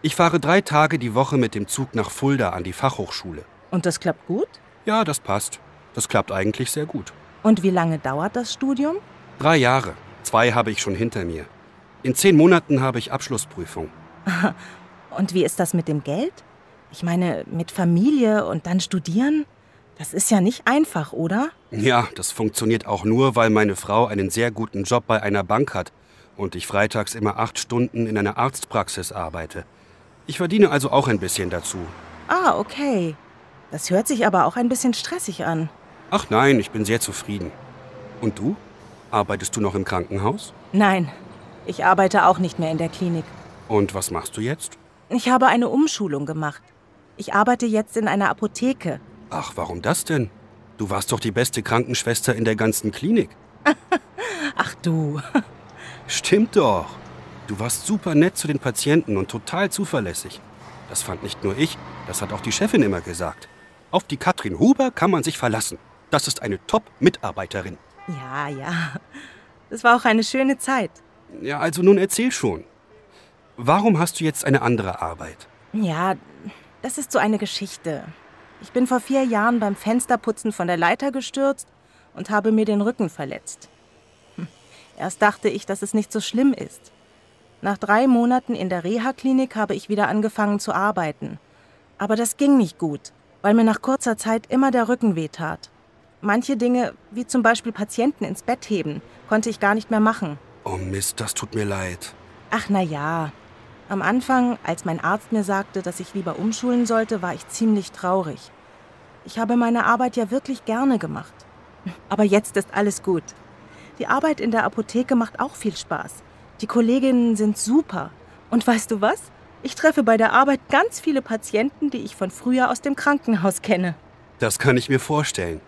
Ich fahre drei Tage die Woche mit dem Zug nach Fulda an die Fachhochschule. Und das klappt gut? Ja, das passt. Das klappt eigentlich sehr gut. Und wie lange dauert das Studium? Drei Jahre. Zwei habe ich schon hinter mir. In zehn Monaten habe ich Abschlussprüfung. [LAUGHS] Und wie ist das mit dem Geld? Ich meine, mit Familie und dann studieren? Das ist ja nicht einfach, oder? Ja, das funktioniert auch nur, weil meine Frau einen sehr guten Job bei einer Bank hat und ich freitags immer acht Stunden in einer Arztpraxis arbeite. Ich verdiene also auch ein bisschen dazu. Ah, okay. Das hört sich aber auch ein bisschen stressig an. Ach nein, ich bin sehr zufrieden. Und du? Arbeitest du noch im Krankenhaus? Nein, ich arbeite auch nicht mehr in der Klinik. Und was machst du jetzt? Ich habe eine Umschulung gemacht. Ich arbeite jetzt in einer Apotheke. Ach, warum das denn? Du warst doch die beste Krankenschwester in der ganzen Klinik. [LAUGHS] Ach du. [LAUGHS] Stimmt doch. Du warst super nett zu den Patienten und total zuverlässig. Das fand nicht nur ich, das hat auch die Chefin immer gesagt. Auf die Katrin Huber kann man sich verlassen. Das ist eine Top-Mitarbeiterin. Ja, ja. Das war auch eine schöne Zeit. Ja, also nun erzähl schon. Warum hast du jetzt eine andere Arbeit? Ja, das ist so eine Geschichte. Ich bin vor vier Jahren beim Fensterputzen von der Leiter gestürzt und habe mir den Rücken verletzt. Hm, erst dachte ich, dass es nicht so schlimm ist. Nach drei Monaten in der Reha-Klinik habe ich wieder angefangen zu arbeiten. Aber das ging nicht gut, weil mir nach kurzer Zeit immer der Rücken wehtat. Manche Dinge, wie zum Beispiel Patienten ins Bett heben, konnte ich gar nicht mehr machen. Oh Mist, das tut mir leid. Ach na ja, am Anfang, als mein Arzt mir sagte, dass ich lieber umschulen sollte, war ich ziemlich traurig. Ich habe meine Arbeit ja wirklich gerne gemacht. [LAUGHS] Aber jetzt ist alles gut. Die Arbeit in der Apotheke macht auch viel Spaß. Die Kolleginnen sind super. Und weißt du was? Ich treffe bei der Arbeit ganz viele Patienten, die ich von früher aus dem Krankenhaus kenne. Das kann ich mir vorstellen.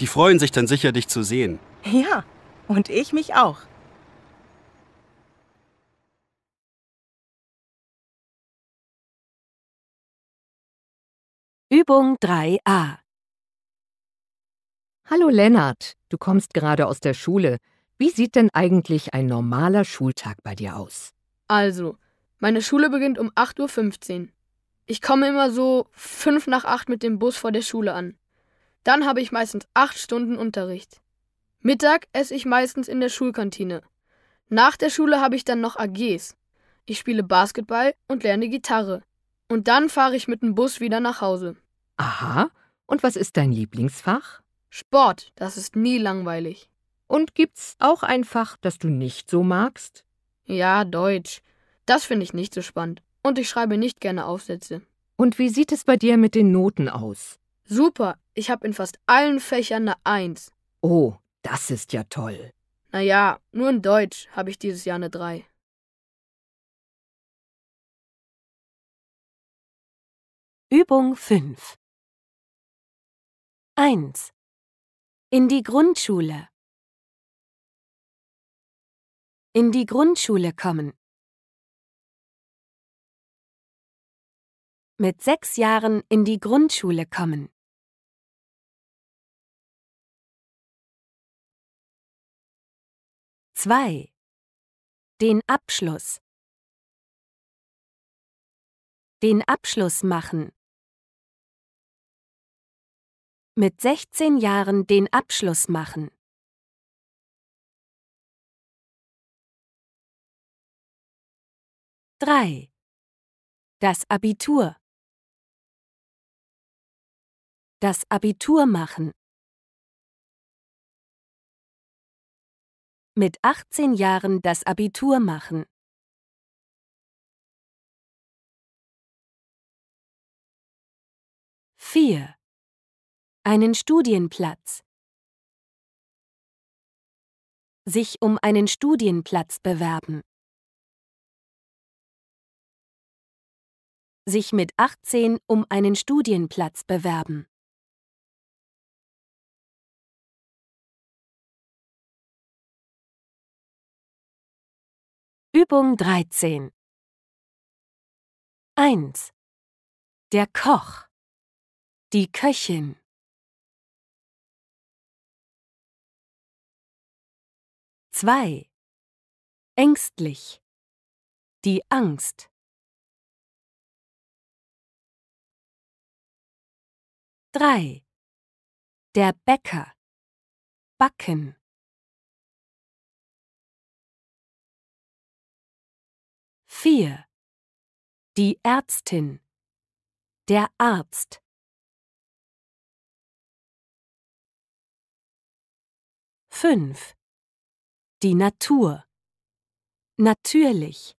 Die freuen sich dann sicher, dich zu sehen. Ja, und ich mich auch. Übung 3a. Hallo Lennart, du kommst gerade aus der Schule. Wie sieht denn eigentlich ein normaler Schultag bei dir aus? Also, meine Schule beginnt um 8.15 Uhr. Ich komme immer so 5 nach 8 mit dem Bus vor der Schule an. Dann habe ich meistens 8 Stunden Unterricht. Mittag esse ich meistens in der Schulkantine. Nach der Schule habe ich dann noch AGs. Ich spiele Basketball und lerne Gitarre. Und dann fahre ich mit dem Bus wieder nach Hause. Aha. Und was ist dein Lieblingsfach? Sport. Das ist nie langweilig. Und gibt's auch ein Fach, das du nicht so magst? Ja, Deutsch. Das finde ich nicht so spannend. Und ich schreibe nicht gerne Aufsätze. Und wie sieht es bei dir mit den Noten aus? Super. Ich habe in fast allen Fächern eine Eins. Oh, das ist ja toll. Naja, nur in Deutsch habe ich dieses Jahr eine Drei. Übung 5 1. In die Grundschule. In die Grundschule kommen. Mit sechs Jahren in die Grundschule kommen. Zwei. Den Abschluss. Den Abschluss machen. Mit 16 Jahren den Abschluss machen. Drei. Das Abitur. Das Abitur machen. Mit 18 Jahren das Abitur machen. Vier. Einen Studienplatz. Sich um einen Studienplatz bewerben. Sich mit 18 um einen Studienplatz bewerben. Übung 13 1. Der Koch. Die Köchin. 2. Ängstlich. Die Angst. Drei. Der Bäcker. Backen. Vier. Die Ärztin. Der Arzt. Fünf. Die Natur. Natürlich.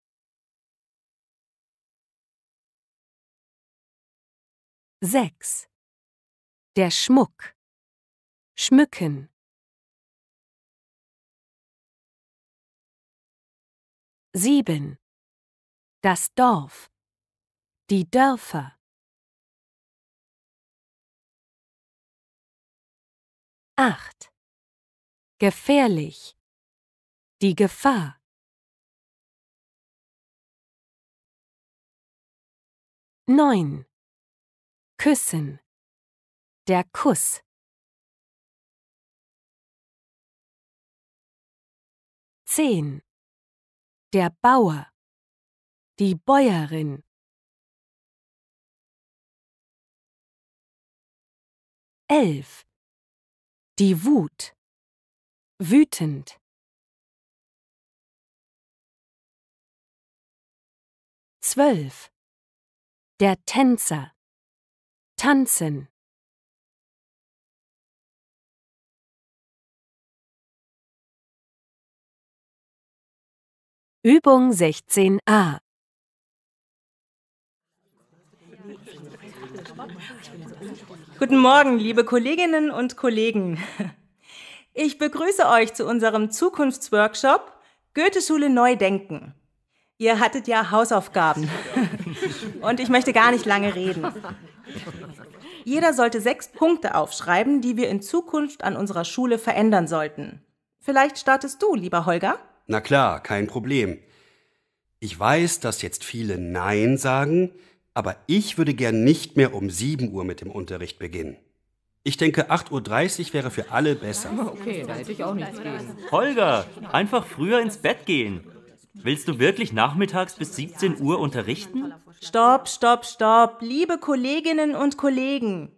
Sechs. Der Schmuck. Schmücken. Sieben. Das Dorf. Die Dörfer. Acht. Gefährlich. Die Gefahr. Neun. Küssen. Der Kuss. Zehn. Der Bauer. Die Bäuerin. Elf. Die Wut. Wütend. 12 Der Tänzer. Tanzen. Übung 16a. Guten Morgen, liebe Kolleginnen und Kollegen. Ich begrüße euch zu unserem Zukunftsworkshop Goethe-Schule Neu denken. Ihr hattet ja Hausaufgaben. [LAUGHS] Und ich möchte gar nicht lange reden. Jeder sollte sechs Punkte aufschreiben, die wir in Zukunft an unserer Schule verändern sollten. Vielleicht startest du, lieber Holger? Na klar, kein Problem. Ich weiß, dass jetzt viele Nein sagen, aber ich würde gern nicht mehr um 7 Uhr mit dem Unterricht beginnen. Ich denke, 8.30 Uhr wäre für alle besser. Okay, da hätte ich auch nichts gegen. Holger, einfach früher ins Bett gehen. Willst du wirklich nachmittags bis 17 Uhr unterrichten? Stopp, stopp, stopp, liebe Kolleginnen und Kollegen.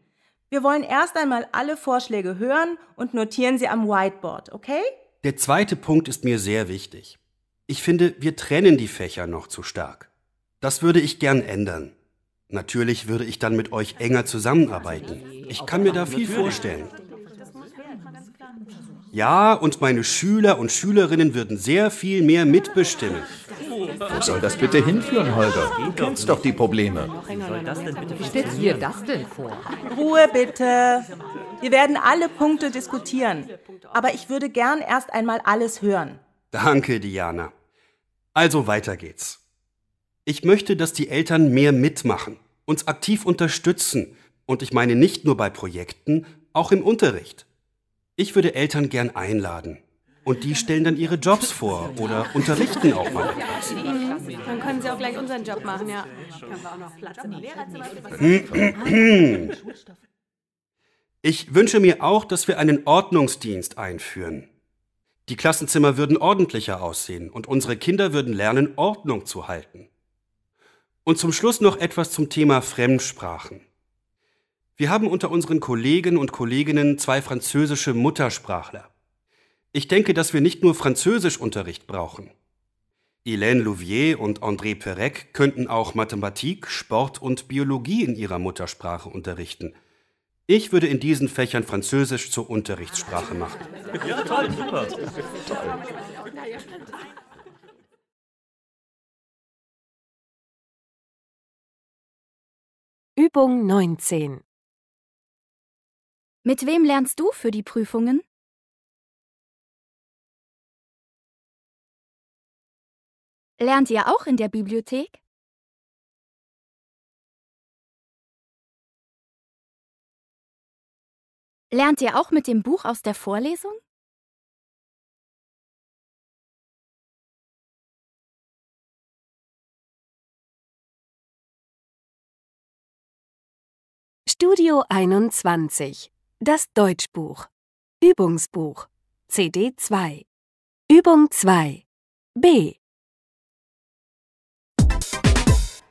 Wir wollen erst einmal alle Vorschläge hören und notieren sie am Whiteboard, okay? Der zweite Punkt ist mir sehr wichtig. Ich finde, wir trennen die Fächer noch zu stark. Das würde ich gern ändern. Natürlich würde ich dann mit euch enger zusammenarbeiten. Ich kann mir da viel vorstellen. Ja, und meine Schüler und Schülerinnen würden sehr viel mehr mitbestimmen. Wo soll das bitte hinführen, Holger? Du kennst doch die Probleme. Wie stellst du dir das denn vor? Ruhe bitte. Wir werden alle Punkte diskutieren. Aber ich würde gern erst einmal alles hören. Danke, Diana. Also weiter geht's. Ich möchte, dass die Eltern mehr mitmachen, uns aktiv unterstützen. Und ich meine nicht nur bei Projekten, auch im Unterricht. Ich würde Eltern gern einladen. Und die stellen dann ihre Jobs vor oder unterrichten auch mal Dann können sie auch gleich unseren Job machen, ja. [CLEARS THROAT] Ich wünsche mir auch, dass wir einen Ordnungsdienst einführen. Die Klassenzimmer würden ordentlicher aussehen und unsere Kinder würden lernen, Ordnung zu halten. Und zum Schluss noch etwas zum Thema Fremdsprachen. Wir haben unter unseren Kollegen und Kolleginnen zwei französische Muttersprachler. Ich denke, dass wir nicht nur Französischunterricht brauchen. Hélène Louvier und André Perec könnten auch Mathematik, Sport und Biologie in ihrer Muttersprache unterrichten. Ich würde in diesen Fächern Französisch zur Unterrichtssprache machen. Ja, toll, super. Toll. Übung 19 mit wem lernst du für die Prüfungen? Lernt ihr auch in der Bibliothek? Lernt ihr auch mit dem Buch aus der Vorlesung? Studio 21 das Deutschbuch. Übungsbuch. CD 2. Übung 2. B.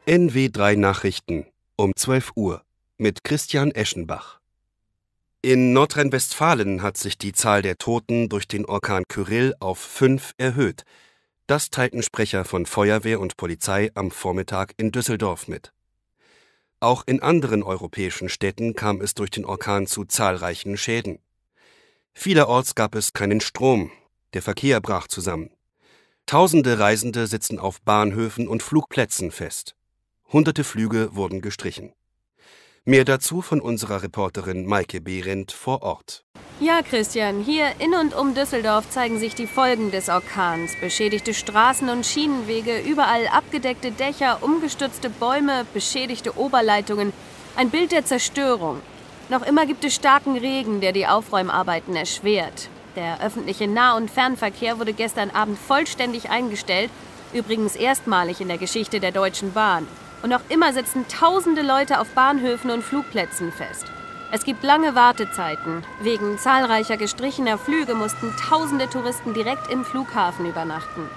NW3 Nachrichten um 12 Uhr mit Christian Eschenbach. In Nordrhein-Westfalen hat sich die Zahl der Toten durch den Orkan Kyrill auf 5 erhöht. Das teilten Sprecher von Feuerwehr und Polizei am Vormittag in Düsseldorf mit. Auch in anderen europäischen Städten kam es durch den Orkan zu zahlreichen Schäden. Vielerorts gab es keinen Strom, der Verkehr brach zusammen. Tausende Reisende sitzen auf Bahnhöfen und Flugplätzen fest. Hunderte Flüge wurden gestrichen. Mehr dazu von unserer Reporterin Maike Behrendt vor Ort. Ja, Christian, hier in und um Düsseldorf zeigen sich die Folgen des Orkans. Beschädigte Straßen und Schienenwege, überall abgedeckte Dächer, umgestürzte Bäume, beschädigte Oberleitungen. Ein Bild der Zerstörung. Noch immer gibt es starken Regen, der die Aufräumarbeiten erschwert. Der öffentliche Nah- und Fernverkehr wurde gestern Abend vollständig eingestellt, übrigens erstmalig in der Geschichte der Deutschen Bahn. Und noch immer sitzen tausende Leute auf Bahnhöfen und Flugplätzen fest. Es gibt lange Wartezeiten. Wegen zahlreicher gestrichener Flüge mussten tausende Touristen direkt im Flughafen übernachten.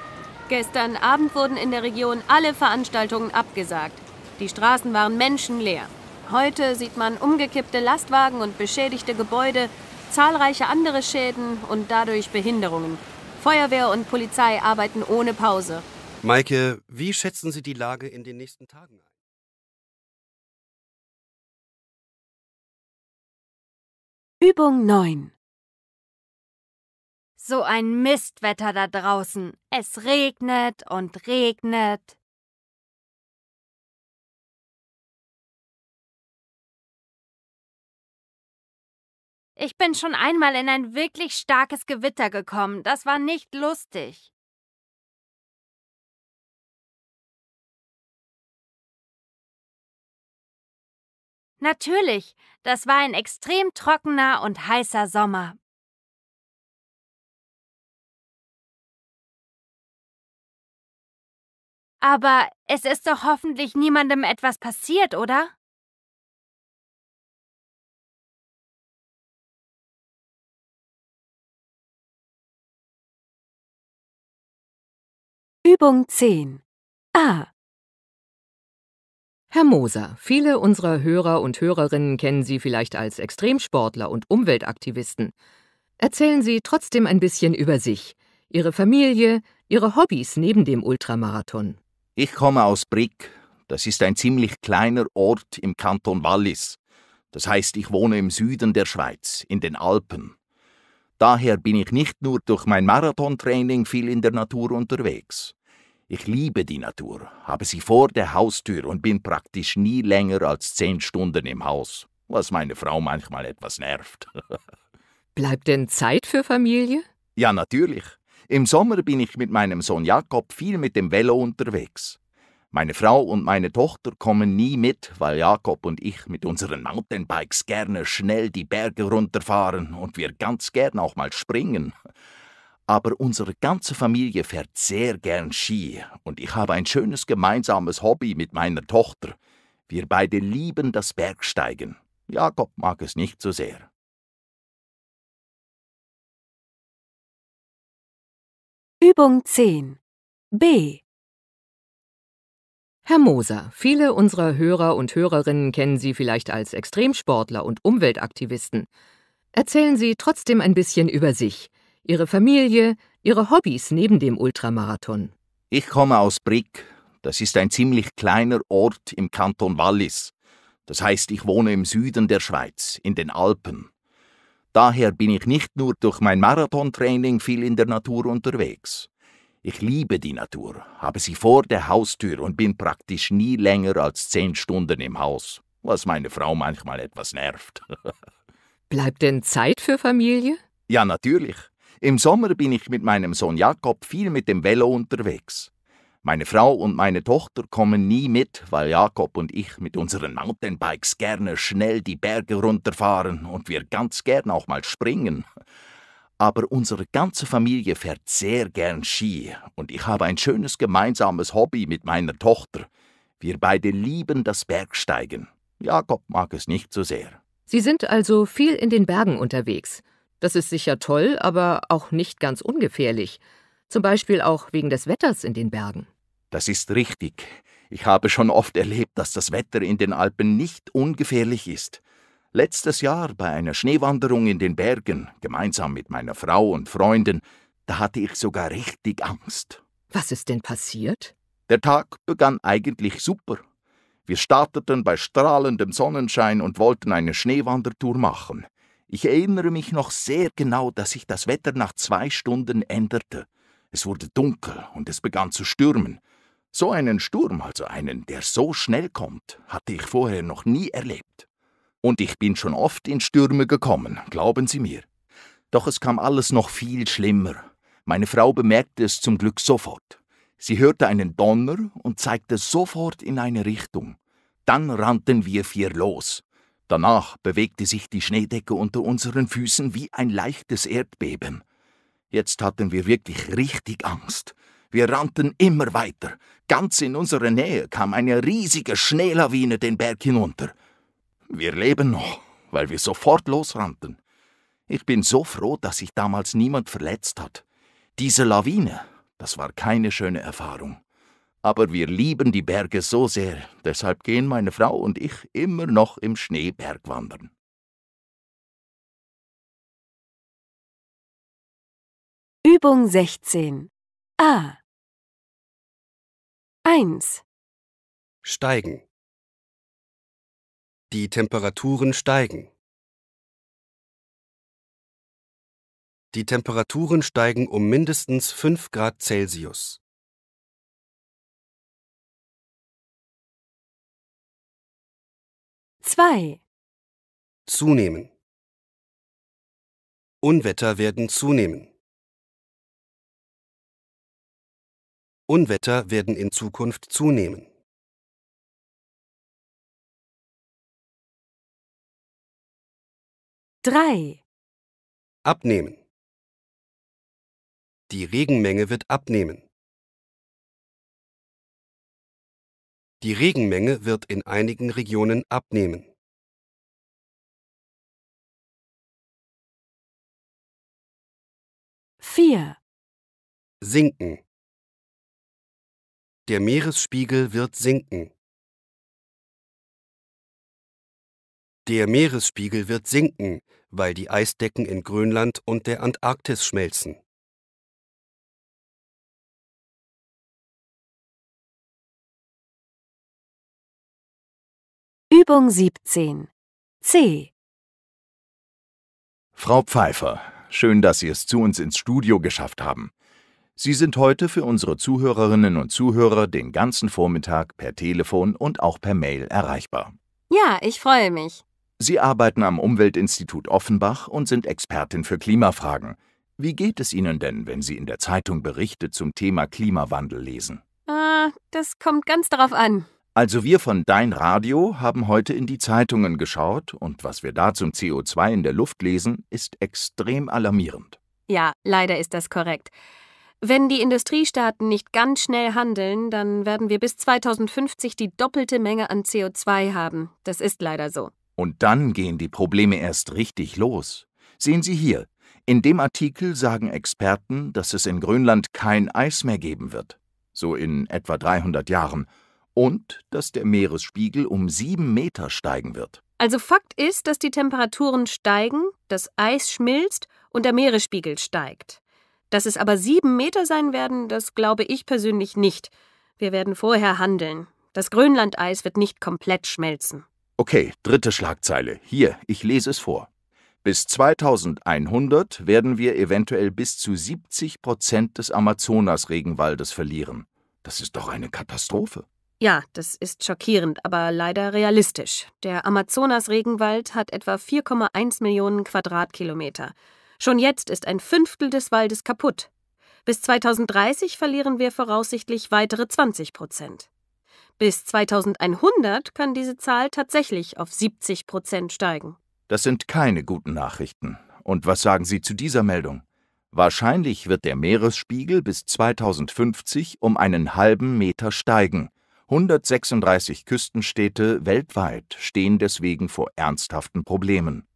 Gestern Abend wurden in der Region alle Veranstaltungen abgesagt. Die Straßen waren menschenleer. Heute sieht man umgekippte Lastwagen und beschädigte Gebäude, zahlreiche andere Schäden und dadurch Behinderungen. Feuerwehr und Polizei arbeiten ohne Pause. Maike, wie schätzen Sie die Lage in den nächsten Tagen ein? Übung 9 So ein Mistwetter da draußen. Es regnet und regnet. Ich bin schon einmal in ein wirklich starkes Gewitter gekommen. Das war nicht lustig. Natürlich, das war ein extrem trockener und heißer Sommer. Aber es ist doch hoffentlich niemandem etwas passiert, oder? Übung 10. A. Herr Moser, viele unserer Hörer und Hörerinnen kennen Sie vielleicht als Extremsportler und Umweltaktivisten. Erzählen Sie trotzdem ein bisschen über sich, Ihre Familie, Ihre Hobbys neben dem Ultramarathon. Ich komme aus Brick. Das ist ein ziemlich kleiner Ort im Kanton Wallis. Das heißt, ich wohne im Süden der Schweiz, in den Alpen. Daher bin ich nicht nur durch mein Marathontraining viel in der Natur unterwegs. Ich liebe die Natur, habe sie vor der Haustür und bin praktisch nie länger als zehn Stunden im Haus, was meine Frau manchmal etwas nervt. [LAUGHS] Bleibt denn Zeit für Familie? Ja, natürlich. Im Sommer bin ich mit meinem Sohn Jakob viel mit dem Velo unterwegs. Meine Frau und meine Tochter kommen nie mit, weil Jakob und ich mit unseren Mountainbikes gerne schnell die Berge runterfahren und wir ganz gern auch mal springen aber unsere ganze Familie fährt sehr gern Ski und ich habe ein schönes gemeinsames Hobby mit meiner Tochter. Wir beide lieben das Bergsteigen. Jakob mag es nicht so sehr. Übung 10 B Herr Moser, viele unserer Hörer und Hörerinnen kennen Sie vielleicht als Extremsportler und Umweltaktivisten. Erzählen Sie trotzdem ein bisschen über sich ihre Familie, ihre Hobbys neben dem Ultramarathon. Ich komme aus Brick. Das ist ein ziemlich kleiner Ort im Kanton Wallis. Das heißt, ich wohne im Süden der Schweiz, in den Alpen. Daher bin ich nicht nur durch mein Marathontraining viel in der Natur unterwegs. Ich liebe die Natur, habe sie vor der Haustür und bin praktisch nie länger als zehn Stunden im Haus, was meine Frau manchmal etwas nervt. [LAUGHS] Bleibt denn Zeit für Familie? Ja, natürlich. Im Sommer bin ich mit meinem Sohn Jakob viel mit dem Velo unterwegs. Meine Frau und meine Tochter kommen nie mit, weil Jakob und ich mit unseren Mountainbikes gerne schnell die Berge runterfahren und wir ganz gern auch mal springen. Aber unsere ganze Familie fährt sehr gern Ski und ich habe ein schönes gemeinsames Hobby mit meiner Tochter. Wir beide lieben das Bergsteigen. Jakob mag es nicht so sehr. Sie sind also viel in den Bergen unterwegs. Das ist sicher toll, aber auch nicht ganz ungefährlich. Zum Beispiel auch wegen des Wetters in den Bergen. Das ist richtig. Ich habe schon oft erlebt, dass das Wetter in den Alpen nicht ungefährlich ist. Letztes Jahr bei einer Schneewanderung in den Bergen, gemeinsam mit meiner Frau und Freunden, da hatte ich sogar richtig Angst. Was ist denn passiert? Der Tag begann eigentlich super. Wir starteten bei strahlendem Sonnenschein und wollten eine Schneewandertour machen. Ich erinnere mich noch sehr genau, dass sich das Wetter nach zwei Stunden änderte. Es wurde dunkel und es begann zu stürmen. So einen Sturm, also einen, der so schnell kommt, hatte ich vorher noch nie erlebt. Und ich bin schon oft in Stürme gekommen, glauben Sie mir. Doch es kam alles noch viel schlimmer. Meine Frau bemerkte es zum Glück sofort. Sie hörte einen Donner und zeigte sofort in eine Richtung. Dann rannten wir vier los. Danach bewegte sich die Schneedecke unter unseren Füßen wie ein leichtes Erdbeben. Jetzt hatten wir wirklich richtig Angst. Wir rannten immer weiter. Ganz in unserer Nähe kam eine riesige Schneelawine den Berg hinunter. Wir leben noch, weil wir sofort losrannten. Ich bin so froh, dass sich damals niemand verletzt hat. Diese Lawine, das war keine schöne Erfahrung aber wir lieben die Berge so sehr, deshalb gehen meine Frau und ich immer noch im Schnee bergwandern. Übung 16 A 1 Steigen Die Temperaturen steigen. Die Temperaturen steigen um mindestens 5 Grad Celsius. 2. Zunehmen. Unwetter werden zunehmen. Unwetter werden in Zukunft zunehmen. Drei. Abnehmen. Die Regenmenge wird abnehmen. Die Regenmenge wird in einigen Regionen abnehmen. Vier. Sinken. Der Meeresspiegel wird sinken. Der Meeresspiegel wird sinken, weil die Eisdecken in Grönland und der Antarktis schmelzen. Übung 17. C. Frau Pfeiffer, schön, dass Sie es zu uns ins Studio geschafft haben. Sie sind heute für unsere Zuhörerinnen und Zuhörer den ganzen Vormittag per Telefon und auch per Mail erreichbar. Ja, ich freue mich. Sie arbeiten am Umweltinstitut Offenbach und sind Expertin für Klimafragen. Wie geht es Ihnen denn, wenn Sie in der Zeitung Berichte zum Thema Klimawandel lesen? Ah, das kommt ganz darauf an. Also wir von Dein Radio haben heute in die Zeitungen geschaut und was wir da zum CO2 in der Luft lesen, ist extrem alarmierend. Ja, leider ist das korrekt. Wenn die Industriestaaten nicht ganz schnell handeln, dann werden wir bis 2050 die doppelte Menge an CO2 haben. Das ist leider so. Und dann gehen die Probleme erst richtig los. Sehen Sie hier, in dem Artikel sagen Experten, dass es in Grönland kein Eis mehr geben wird. So in etwa 300 Jahren und dass der Meeresspiegel um sieben Meter steigen wird. Also Fakt ist, dass die Temperaturen steigen, das Eis schmilzt und der Meeresspiegel steigt. Dass es aber sieben Meter sein werden, das glaube ich persönlich nicht. Wir werden vorher handeln. Das Grönlandeis wird nicht komplett schmelzen. Okay, dritte Schlagzeile. Hier, ich lese es vor. Bis 2100 werden wir eventuell bis zu 70 Prozent des Amazonas-Regenwaldes verlieren. Das ist doch eine Katastrophe. Ja, das ist schockierend, aber leider realistisch. Der Amazonas-Regenwald hat etwa 4,1 Millionen Quadratkilometer. Schon jetzt ist ein Fünftel des Waldes kaputt. Bis 2030 verlieren wir voraussichtlich weitere 20 Prozent. Bis 2100 kann diese Zahl tatsächlich auf 70 Prozent steigen. Das sind keine guten Nachrichten. Und was sagen Sie zu dieser Meldung? Wahrscheinlich wird der Meeresspiegel bis 2050 um einen halben Meter steigen. 136 Küstenstädte weltweit stehen deswegen vor ernsthaften Problemen.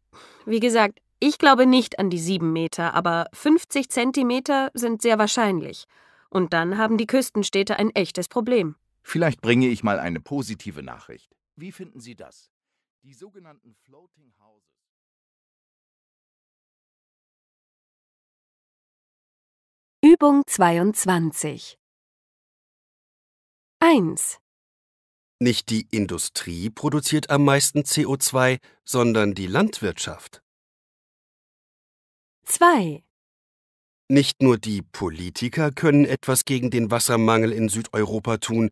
Wie gesagt, ich glaube nicht an die sieben Meter, aber 50 Zentimeter sind sehr wahrscheinlich. Und dann haben die Küstenstädte ein echtes Problem. Vielleicht bringe ich mal eine positive Nachricht. Wie finden Sie das? Die sogenannten Floating Houses. Übung 22 1. Nicht die Industrie produziert am meisten CO2, sondern die Landwirtschaft. 2. Nicht nur die Politiker können etwas gegen den Wassermangel in Südeuropa tun,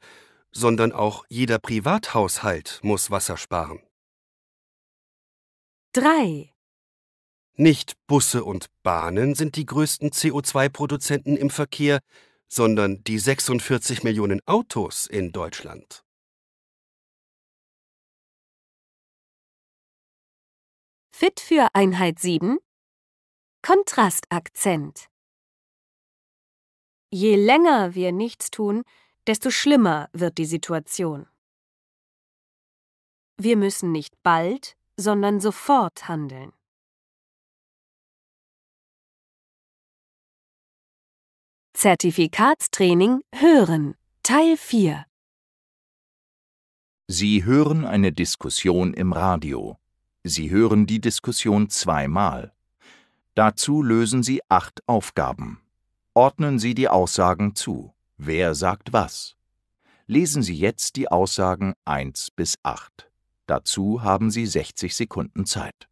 sondern auch jeder Privathaushalt muss Wasser sparen. 3. Nicht Busse und Bahnen sind die größten CO2-Produzenten im Verkehr, sondern die 46 Millionen Autos in Deutschland. Fit für Einheit 7 Kontrastakzent Je länger wir nichts tun, desto schlimmer wird die Situation. Wir müssen nicht bald, sondern sofort handeln. Zertifikatstraining Hören Teil 4 Sie hören eine Diskussion im Radio. Sie hören die Diskussion zweimal. Dazu lösen Sie acht Aufgaben. Ordnen Sie die Aussagen zu. Wer sagt was? Lesen Sie jetzt die Aussagen 1 bis 8. Dazu haben Sie 60 Sekunden Zeit.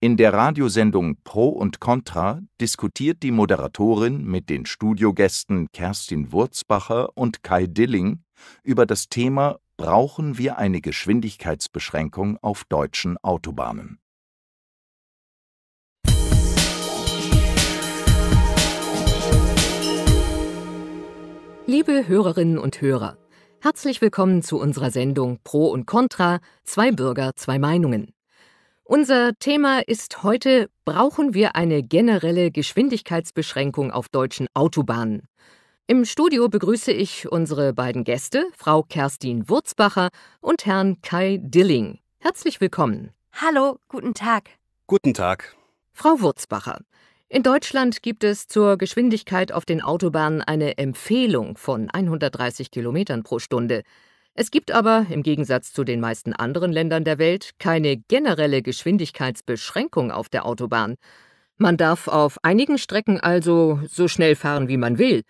In der Radiosendung Pro und Contra diskutiert die Moderatorin mit den Studiogästen Kerstin Wurzbacher und Kai Dilling über das Thema Brauchen wir eine Geschwindigkeitsbeschränkung auf deutschen Autobahnen? Liebe Hörerinnen und Hörer, herzlich willkommen zu unserer Sendung Pro und Contra, zwei Bürger, zwei Meinungen. Unser Thema ist heute, brauchen wir eine generelle Geschwindigkeitsbeschränkung auf deutschen Autobahnen? Im Studio begrüße ich unsere beiden Gäste, Frau Kerstin Wurzbacher und Herrn Kai Dilling. Herzlich willkommen. Hallo, guten Tag. Guten Tag. Frau Wurzbacher, in Deutschland gibt es zur Geschwindigkeit auf den Autobahnen eine Empfehlung von 130 Kilometern pro Stunde. Es gibt aber, im Gegensatz zu den meisten anderen Ländern der Welt, keine generelle Geschwindigkeitsbeschränkung auf der Autobahn. Man darf auf einigen Strecken also so schnell fahren, wie man will.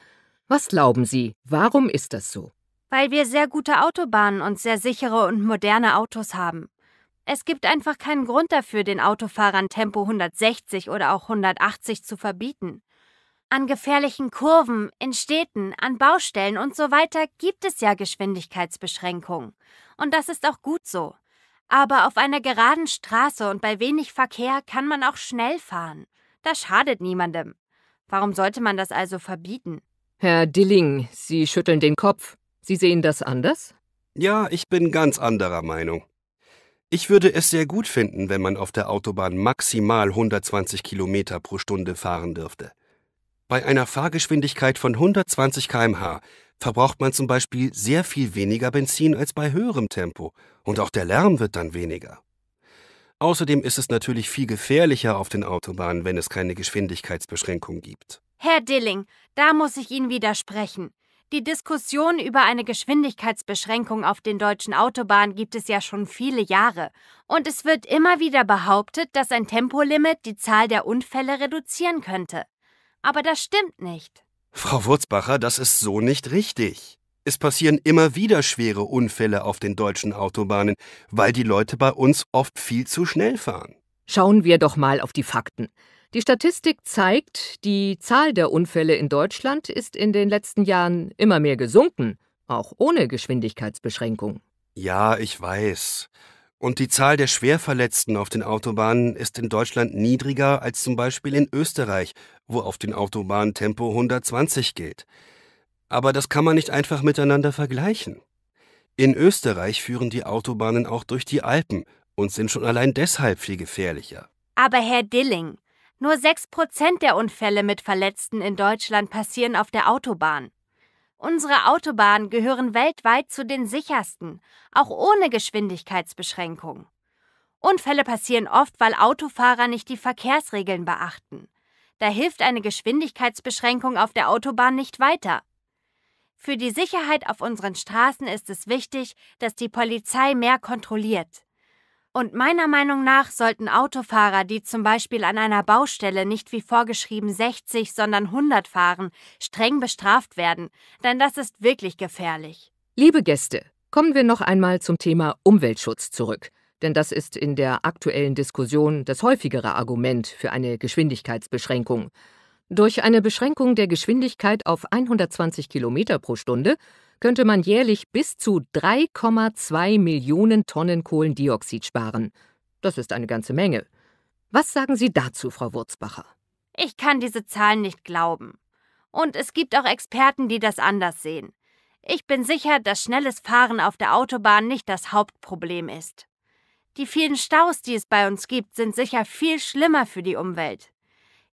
Was glauben Sie, warum ist das so? Weil wir sehr gute Autobahnen und sehr sichere und moderne Autos haben. Es gibt einfach keinen Grund dafür, den Autofahrern Tempo 160 oder auch 180 zu verbieten. An gefährlichen Kurven, in Städten, an Baustellen und so weiter gibt es ja Geschwindigkeitsbeschränkungen. Und das ist auch gut so. Aber auf einer geraden Straße und bei wenig Verkehr kann man auch schnell fahren. Das schadet niemandem. Warum sollte man das also verbieten? Herr Dilling, Sie schütteln den Kopf. Sie sehen das anders? Ja, ich bin ganz anderer Meinung. Ich würde es sehr gut finden, wenn man auf der Autobahn maximal 120 Kilometer pro Stunde fahren dürfte. Bei einer Fahrgeschwindigkeit von 120 km/h verbraucht man zum Beispiel sehr viel weniger Benzin als bei höherem Tempo und auch der Lärm wird dann weniger. Außerdem ist es natürlich viel gefährlicher auf den Autobahnen, wenn es keine Geschwindigkeitsbeschränkung gibt. Herr Dilling, da muss ich Ihnen widersprechen. Die Diskussion über eine Geschwindigkeitsbeschränkung auf den deutschen Autobahnen gibt es ja schon viele Jahre. Und es wird immer wieder behauptet, dass ein Tempolimit die Zahl der Unfälle reduzieren könnte. Aber das stimmt nicht. Frau Wurzbacher, das ist so nicht richtig. Es passieren immer wieder schwere Unfälle auf den deutschen Autobahnen, weil die Leute bei uns oft viel zu schnell fahren. Schauen wir doch mal auf die Fakten. Die Statistik zeigt, die Zahl der Unfälle in Deutschland ist in den letzten Jahren immer mehr gesunken, auch ohne Geschwindigkeitsbeschränkung. Ja, ich weiß und die Zahl der Schwerverletzten auf den Autobahnen ist in Deutschland niedriger als zum Beispiel in Österreich, wo auf den Autobahnen Tempo 120 gilt. Aber das kann man nicht einfach miteinander vergleichen. In Österreich führen die Autobahnen auch durch die Alpen und sind schon allein deshalb viel gefährlicher. Aber Herr Dilling, nur 6% der Unfälle mit Verletzten in Deutschland passieren auf der Autobahn. Unsere Autobahnen gehören weltweit zu den sichersten, auch ohne Geschwindigkeitsbeschränkung. Unfälle passieren oft, weil Autofahrer nicht die Verkehrsregeln beachten. Da hilft eine Geschwindigkeitsbeschränkung auf der Autobahn nicht weiter. Für die Sicherheit auf unseren Straßen ist es wichtig, dass die Polizei mehr kontrolliert. Und meiner Meinung nach sollten Autofahrer, die zum Beispiel an einer Baustelle nicht wie vorgeschrieben 60, sondern 100 fahren, streng bestraft werden, denn das ist wirklich gefährlich. Liebe Gäste, kommen wir noch einmal zum Thema Umweltschutz zurück, denn das ist in der aktuellen Diskussion das häufigere Argument für eine Geschwindigkeitsbeschränkung. Durch eine Beschränkung der Geschwindigkeit auf 120 km pro Stunde könnte man jährlich bis zu 3,2 Millionen Tonnen Kohlendioxid sparen. Das ist eine ganze Menge. Was sagen Sie dazu, Frau Wurzbacher? Ich kann diese Zahlen nicht glauben. Und es gibt auch Experten, die das anders sehen. Ich bin sicher, dass schnelles Fahren auf der Autobahn nicht das Hauptproblem ist. Die vielen Staus, die es bei uns gibt, sind sicher viel schlimmer für die Umwelt.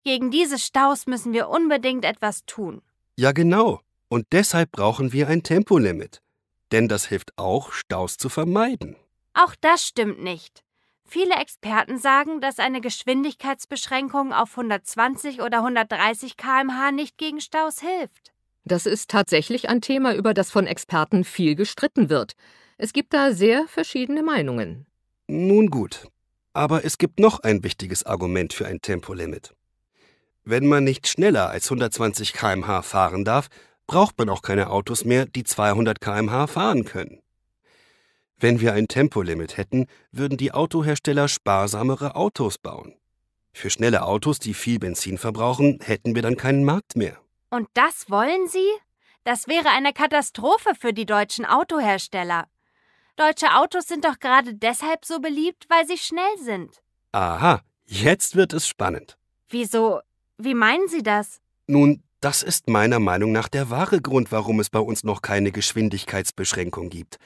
Gegen diese Staus müssen wir unbedingt etwas tun. Ja, genau. Und deshalb brauchen wir ein Tempolimit. Denn das hilft auch, Staus zu vermeiden. Auch das stimmt nicht. Viele Experten sagen, dass eine Geschwindigkeitsbeschränkung auf 120 oder 130 km/h nicht gegen Staus hilft. Das ist tatsächlich ein Thema, über das von Experten viel gestritten wird. Es gibt da sehr verschiedene Meinungen. Nun gut, aber es gibt noch ein wichtiges Argument für ein Tempolimit. Wenn man nicht schneller als 120 km/h fahren darf, braucht man auch keine Autos mehr, die 200 km/h fahren können. Wenn wir ein Tempolimit hätten, würden die Autohersteller sparsamere Autos bauen. Für schnelle Autos, die viel Benzin verbrauchen, hätten wir dann keinen Markt mehr. Und das wollen Sie? Das wäre eine Katastrophe für die deutschen Autohersteller. Deutsche Autos sind doch gerade deshalb so beliebt, weil sie schnell sind. Aha, jetzt wird es spannend. Wieso? Wie meinen Sie das? Nun, das ist meiner Meinung nach der wahre Grund, warum es bei uns noch keine Geschwindigkeitsbeschränkung gibt.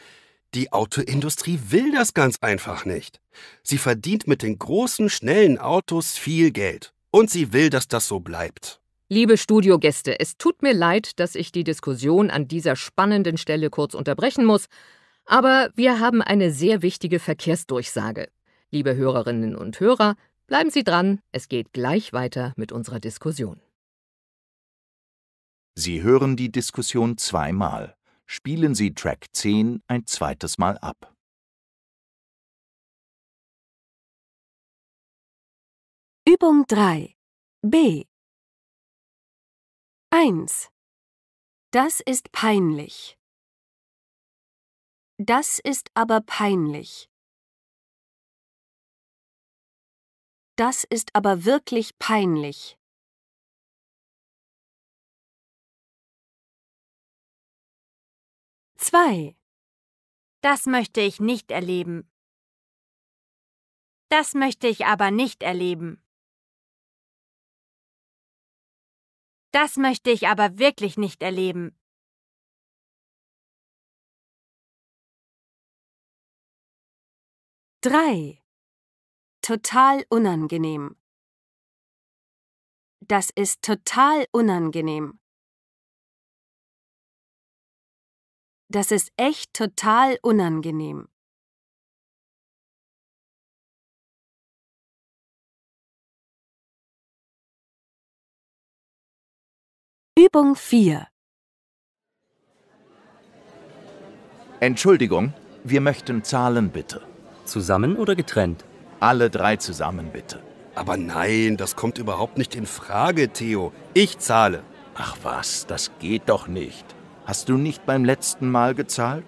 Die Autoindustrie will das ganz einfach nicht. Sie verdient mit den großen, schnellen Autos viel Geld. Und sie will, dass das so bleibt. Liebe Studiogäste, es tut mir leid, dass ich die Diskussion an dieser spannenden Stelle kurz unterbrechen muss, aber wir haben eine sehr wichtige Verkehrsdurchsage. Liebe Hörerinnen und Hörer, bleiben Sie dran, es geht gleich weiter mit unserer Diskussion. Sie hören die Diskussion zweimal. Spielen Sie Track 10 ein zweites Mal ab. Übung 3 B 1 Das ist peinlich. Das ist aber peinlich. Das ist aber wirklich peinlich. 2. Das möchte ich nicht erleben. Das möchte ich aber nicht erleben. Das möchte ich aber wirklich nicht erleben. Drei. Total unangenehm. Das ist total unangenehm. Das ist echt total unangenehm. Übung 4 Entschuldigung, wir möchten Zahlen bitte. Zusammen oder getrennt? Alle drei zusammen bitte. Aber nein, das kommt überhaupt nicht in Frage, Theo. Ich zahle. Ach was, das geht doch nicht. Hast du nicht beim letzten Mal gezahlt?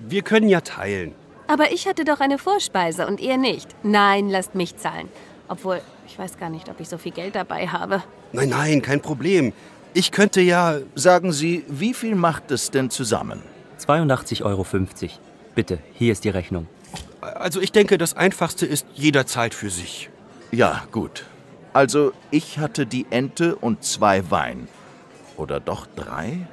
Wir können ja teilen. Aber ich hatte doch eine Vorspeise und ihr nicht. Nein, lasst mich zahlen. Obwohl, ich weiß gar nicht, ob ich so viel Geld dabei habe. Nein, nein, kein Problem. Ich könnte ja. Sagen Sie, wie viel macht es denn zusammen? 82,50 Euro. Bitte, hier ist die Rechnung. Also ich denke, das Einfachste ist jederzeit für sich. Ja, gut. Also ich hatte die Ente und zwei Wein. Oder doch drei?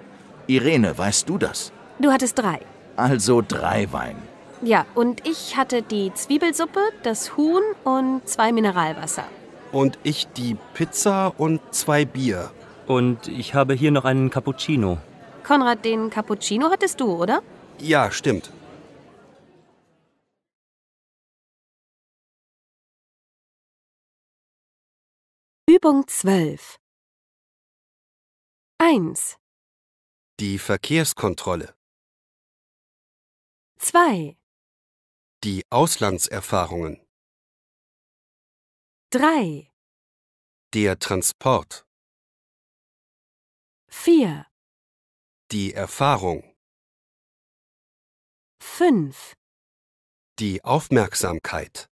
Irene, weißt du das? Du hattest drei. Also drei Wein. Ja, und ich hatte die Zwiebelsuppe, das Huhn und zwei Mineralwasser. Und ich die Pizza und zwei Bier. Und ich habe hier noch einen Cappuccino. Konrad, den Cappuccino hattest du, oder? Ja, stimmt. Übung 12 1. Die Verkehrskontrolle. 2, Die Auslandserfahrungen. 3, Der Transport. 4, Die Erfahrung. 5, Die Aufmerksamkeit.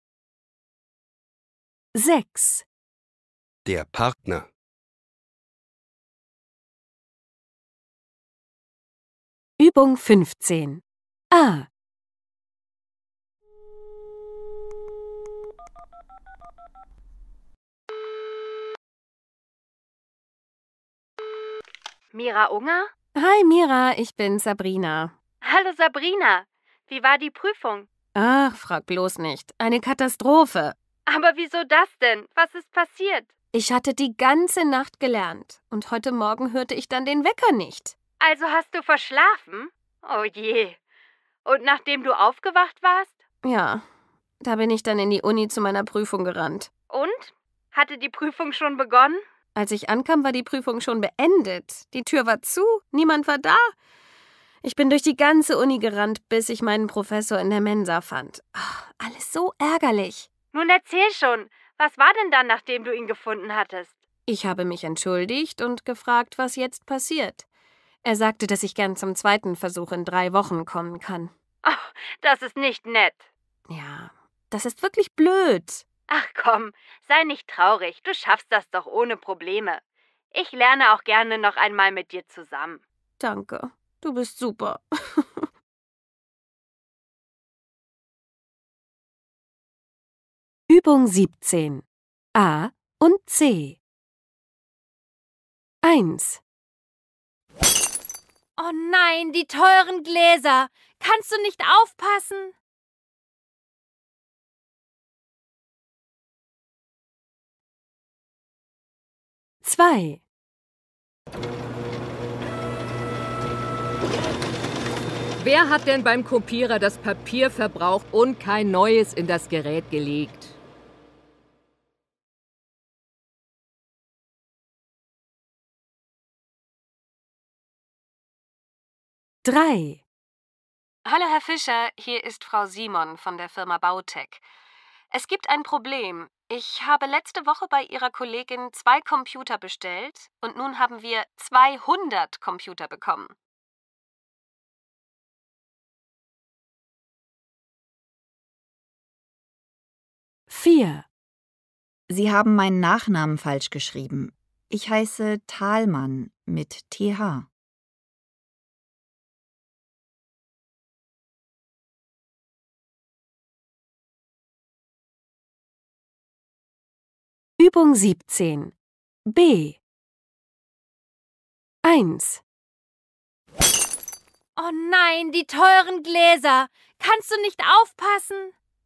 6. Der Partner. Übung 15. A. Mira Unger? Hi Mira, ich bin Sabrina. Hallo Sabrina. Wie war die Prüfung? Ach, frag bloß nicht. Eine Katastrophe. Aber wieso das denn? Was ist passiert? Ich hatte die ganze Nacht gelernt und heute Morgen hörte ich dann den Wecker nicht. Also hast du verschlafen? Oh je. Und nachdem du aufgewacht warst? Ja. Da bin ich dann in die Uni zu meiner Prüfung gerannt. Und? Hatte die Prüfung schon begonnen? Als ich ankam, war die Prüfung schon beendet. Die Tür war zu, niemand war da. Ich bin durch die ganze Uni gerannt, bis ich meinen Professor in der Mensa fand. Oh, alles so ärgerlich. Nun erzähl schon, was war denn dann, nachdem du ihn gefunden hattest? Ich habe mich entschuldigt und gefragt, was jetzt passiert. Er sagte, dass ich gern zum zweiten Versuch in drei Wochen kommen kann. Ach, das ist nicht nett. Ja, das ist wirklich blöd. Ach komm, sei nicht traurig, du schaffst das doch ohne Probleme. Ich lerne auch gerne noch einmal mit dir zusammen. Danke, du bist super. [LAUGHS] Übung 17 A und C 1. Oh nein, die teuren Gläser. Kannst du nicht aufpassen? Zwei. Wer hat denn beim Kopierer das Papier verbraucht und kein neues in das Gerät gelegt? 3. Hallo, Herr Fischer, hier ist Frau Simon von der Firma Bautech. Es gibt ein Problem. Ich habe letzte Woche bei Ihrer Kollegin zwei Computer bestellt und nun haben wir 200 Computer bekommen. Vier. Sie haben meinen Nachnamen falsch geschrieben. Ich heiße Thalmann mit TH. Übung 17. B. 1. Oh nein, die teuren Gläser. Kannst du nicht aufpassen?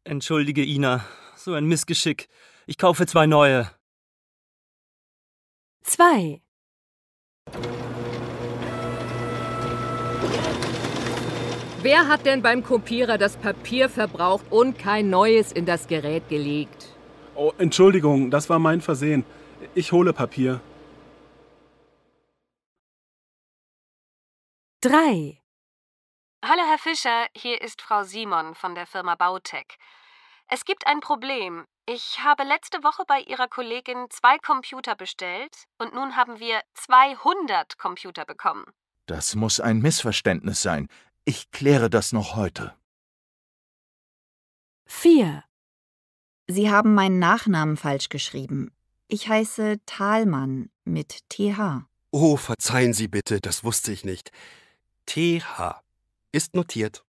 Entschuldige, Ina. So ein Missgeschick. Ich kaufe zwei neue. 2. Wer hat denn beim Kopierer das Papier verbraucht und kein neues in das Gerät gelegt? Oh, Entschuldigung, das war mein Versehen. Ich hole Papier. 3. Hallo, Herr Fischer, hier ist Frau Simon von der Firma Bautech. Es gibt ein Problem. Ich habe letzte Woche bei Ihrer Kollegin zwei Computer bestellt und nun haben wir 200 Computer bekommen. Das muss ein Missverständnis sein. Ich kläre das noch heute. 4. Sie haben meinen Nachnamen falsch geschrieben. Ich heiße Thalmann mit TH. Oh, verzeihen Sie bitte, das wusste ich nicht. TH ist notiert.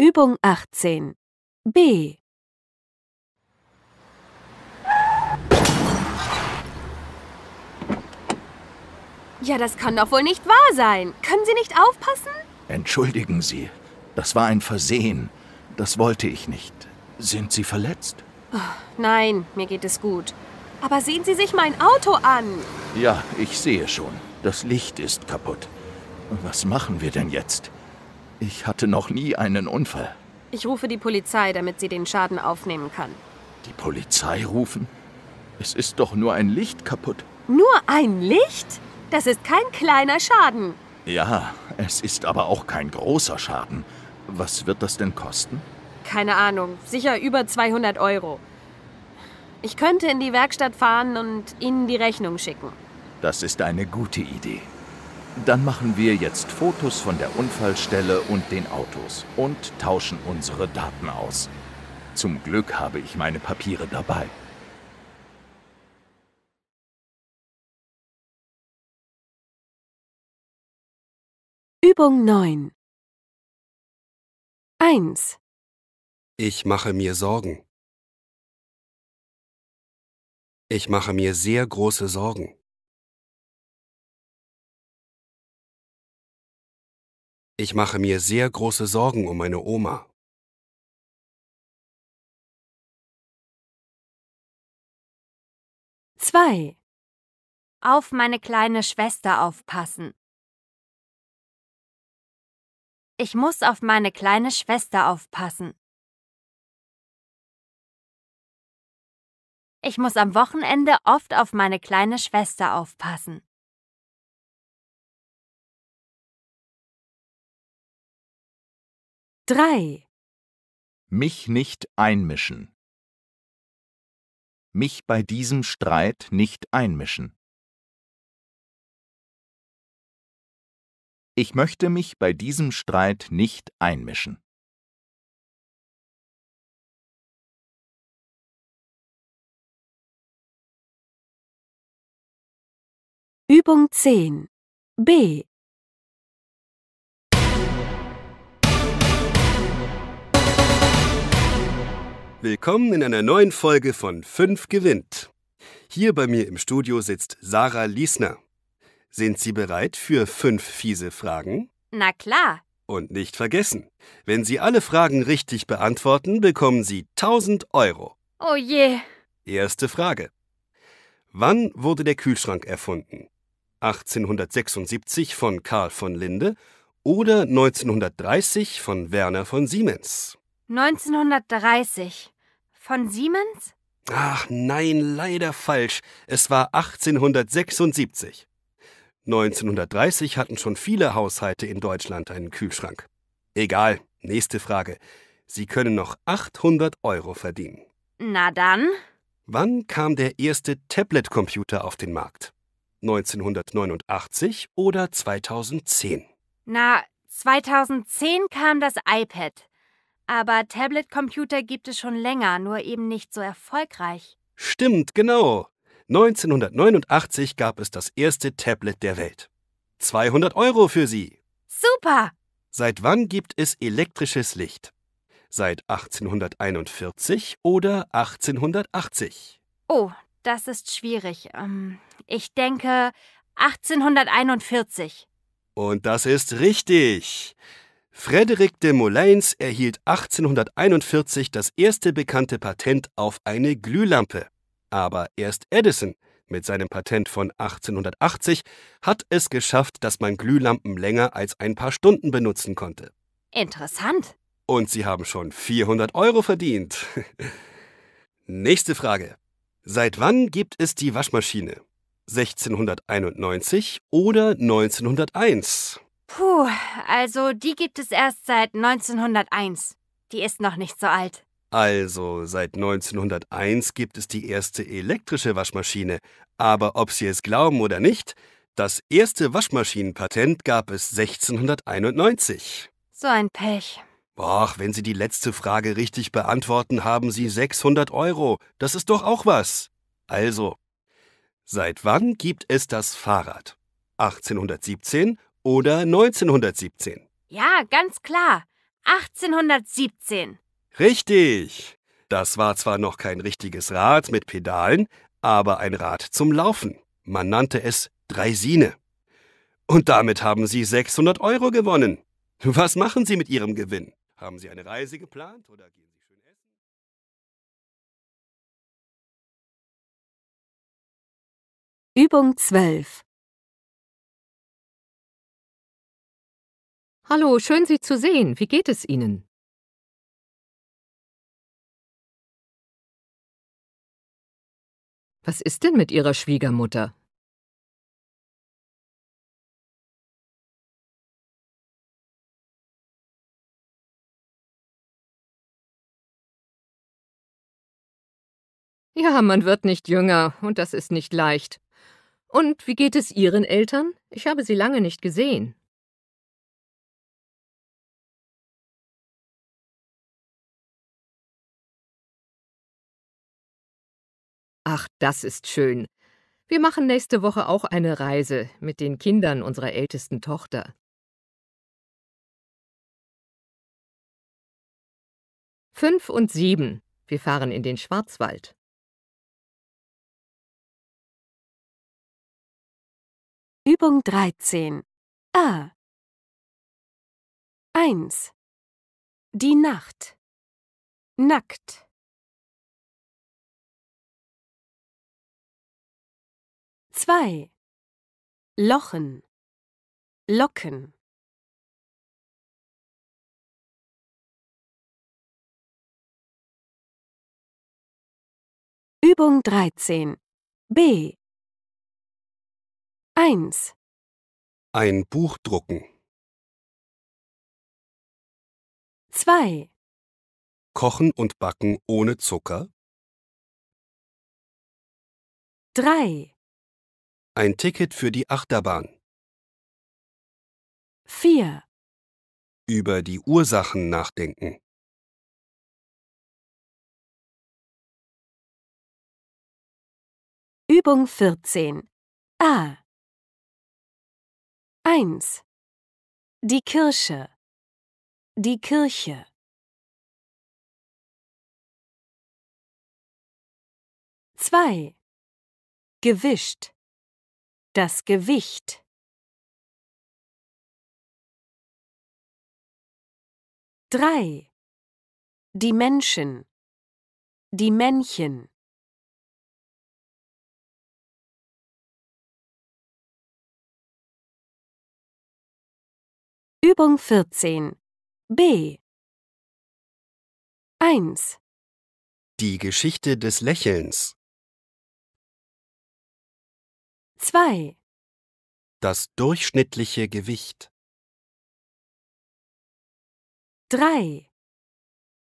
Übung 18. B. Ja, das kann doch wohl nicht wahr sein. Können Sie nicht aufpassen? Entschuldigen Sie, das war ein Versehen. Das wollte ich nicht. Sind Sie verletzt? Oh, nein, mir geht es gut. Aber sehen Sie sich mein Auto an. Ja, ich sehe schon. Das Licht ist kaputt. Was machen wir denn jetzt? Ich hatte noch nie einen Unfall. Ich rufe die Polizei, damit sie den Schaden aufnehmen kann. Die Polizei rufen? Es ist doch nur ein Licht kaputt. Nur ein Licht? Das ist kein kleiner Schaden. Ja, es ist aber auch kein großer Schaden. Was wird das denn kosten? Keine Ahnung. Sicher über 200 Euro. Ich könnte in die Werkstatt fahren und Ihnen die Rechnung schicken. Das ist eine gute Idee. Dann machen wir jetzt Fotos von der Unfallstelle und den Autos und tauschen unsere Daten aus. Zum Glück habe ich meine Papiere dabei. Übung 9 1. Ich mache mir Sorgen. Ich mache mir sehr große Sorgen. Ich mache mir sehr große Sorgen um meine Oma. Zwei. Auf meine kleine Schwester aufpassen. Ich muss auf meine kleine Schwester aufpassen. Ich muss am Wochenende oft auf meine kleine Schwester aufpassen. Drei. Mich nicht einmischen. Mich bei diesem Streit nicht einmischen. Ich möchte mich bei diesem Streit nicht einmischen. Übung 10 B Willkommen in einer neuen Folge von 5 gewinnt. Hier bei mir im Studio sitzt Sarah Liesner. Sind Sie bereit für fünf fiese Fragen? Na klar. Und nicht vergessen, wenn Sie alle Fragen richtig beantworten, bekommen Sie 1000 Euro. Oh je. Erste Frage. Wann wurde der Kühlschrank erfunden? 1876 von Karl von Linde oder 1930 von Werner von Siemens? 1930 von Siemens? Ach nein, leider falsch. Es war 1876. 1930 hatten schon viele Haushalte in Deutschland einen Kühlschrank. Egal, nächste Frage. Sie können noch 800 Euro verdienen. Na dann. Wann kam der erste Tablet-Computer auf den Markt? 1989 oder 2010? Na, 2010 kam das iPad. Aber Tablet-Computer gibt es schon länger, nur eben nicht so erfolgreich. Stimmt, genau. 1989 gab es das erste Tablet der Welt. 200 Euro für Sie. Super! Seit wann gibt es elektrisches Licht? Seit 1841 oder 1880? Oh, das ist schwierig. Ähm, ich denke 1841. Und das ist richtig. Frederic de Molins erhielt 1841 das erste bekannte Patent auf eine Glühlampe. Aber erst Edison mit seinem Patent von 1880 hat es geschafft, dass man Glühlampen länger als ein paar Stunden benutzen konnte. Interessant. Und sie haben schon 400 Euro verdient. [LAUGHS] Nächste Frage. Seit wann gibt es die Waschmaschine? 1691 oder 1901? Puh, also die gibt es erst seit 1901. Die ist noch nicht so alt. Also, seit 1901 gibt es die erste elektrische Waschmaschine. Aber ob Sie es glauben oder nicht, das erste Waschmaschinenpatent gab es 1691. So ein Pech. Ach, wenn Sie die letzte Frage richtig beantworten, haben Sie 600 Euro. Das ist doch auch was. Also, seit wann gibt es das Fahrrad? 1817 oder 1917? Ja, ganz klar. 1817. Richtig! Das war zwar noch kein richtiges Rad mit Pedalen, aber ein Rad zum Laufen. Man nannte es Dreisine. Und damit haben Sie 600 Euro gewonnen. Was machen Sie mit Ihrem Gewinn? Haben Sie eine Reise geplant oder gehen Sie schön essen? Übung 12 Hallo, schön Sie zu sehen. Wie geht es Ihnen? Was ist denn mit Ihrer Schwiegermutter? Ja, man wird nicht jünger, und das ist nicht leicht. Und wie geht es Ihren Eltern? Ich habe sie lange nicht gesehen. Ach, das ist schön. Wir machen nächste Woche auch eine Reise mit den Kindern unserer ältesten Tochter. Fünf und sieben. Wir fahren in den Schwarzwald. Übung 13. A. 1. Die Nacht. Nackt. 2. Lochen, locken. Übung 13. B. 1. Ein Buch drucken. 2. Kochen und backen ohne Zucker. 3. Ein Ticket für die Achterbahn. 4. Über die Ursachen nachdenken. Übung 14. A. 1. Die Kirche. Die Kirche. Zwei. Gewischt. Das Gewicht. Drei. Die Menschen. Die Männchen. Übung 14. B. 1. Die Geschichte des Lächelns. 2. Das durchschnittliche Gewicht. 3.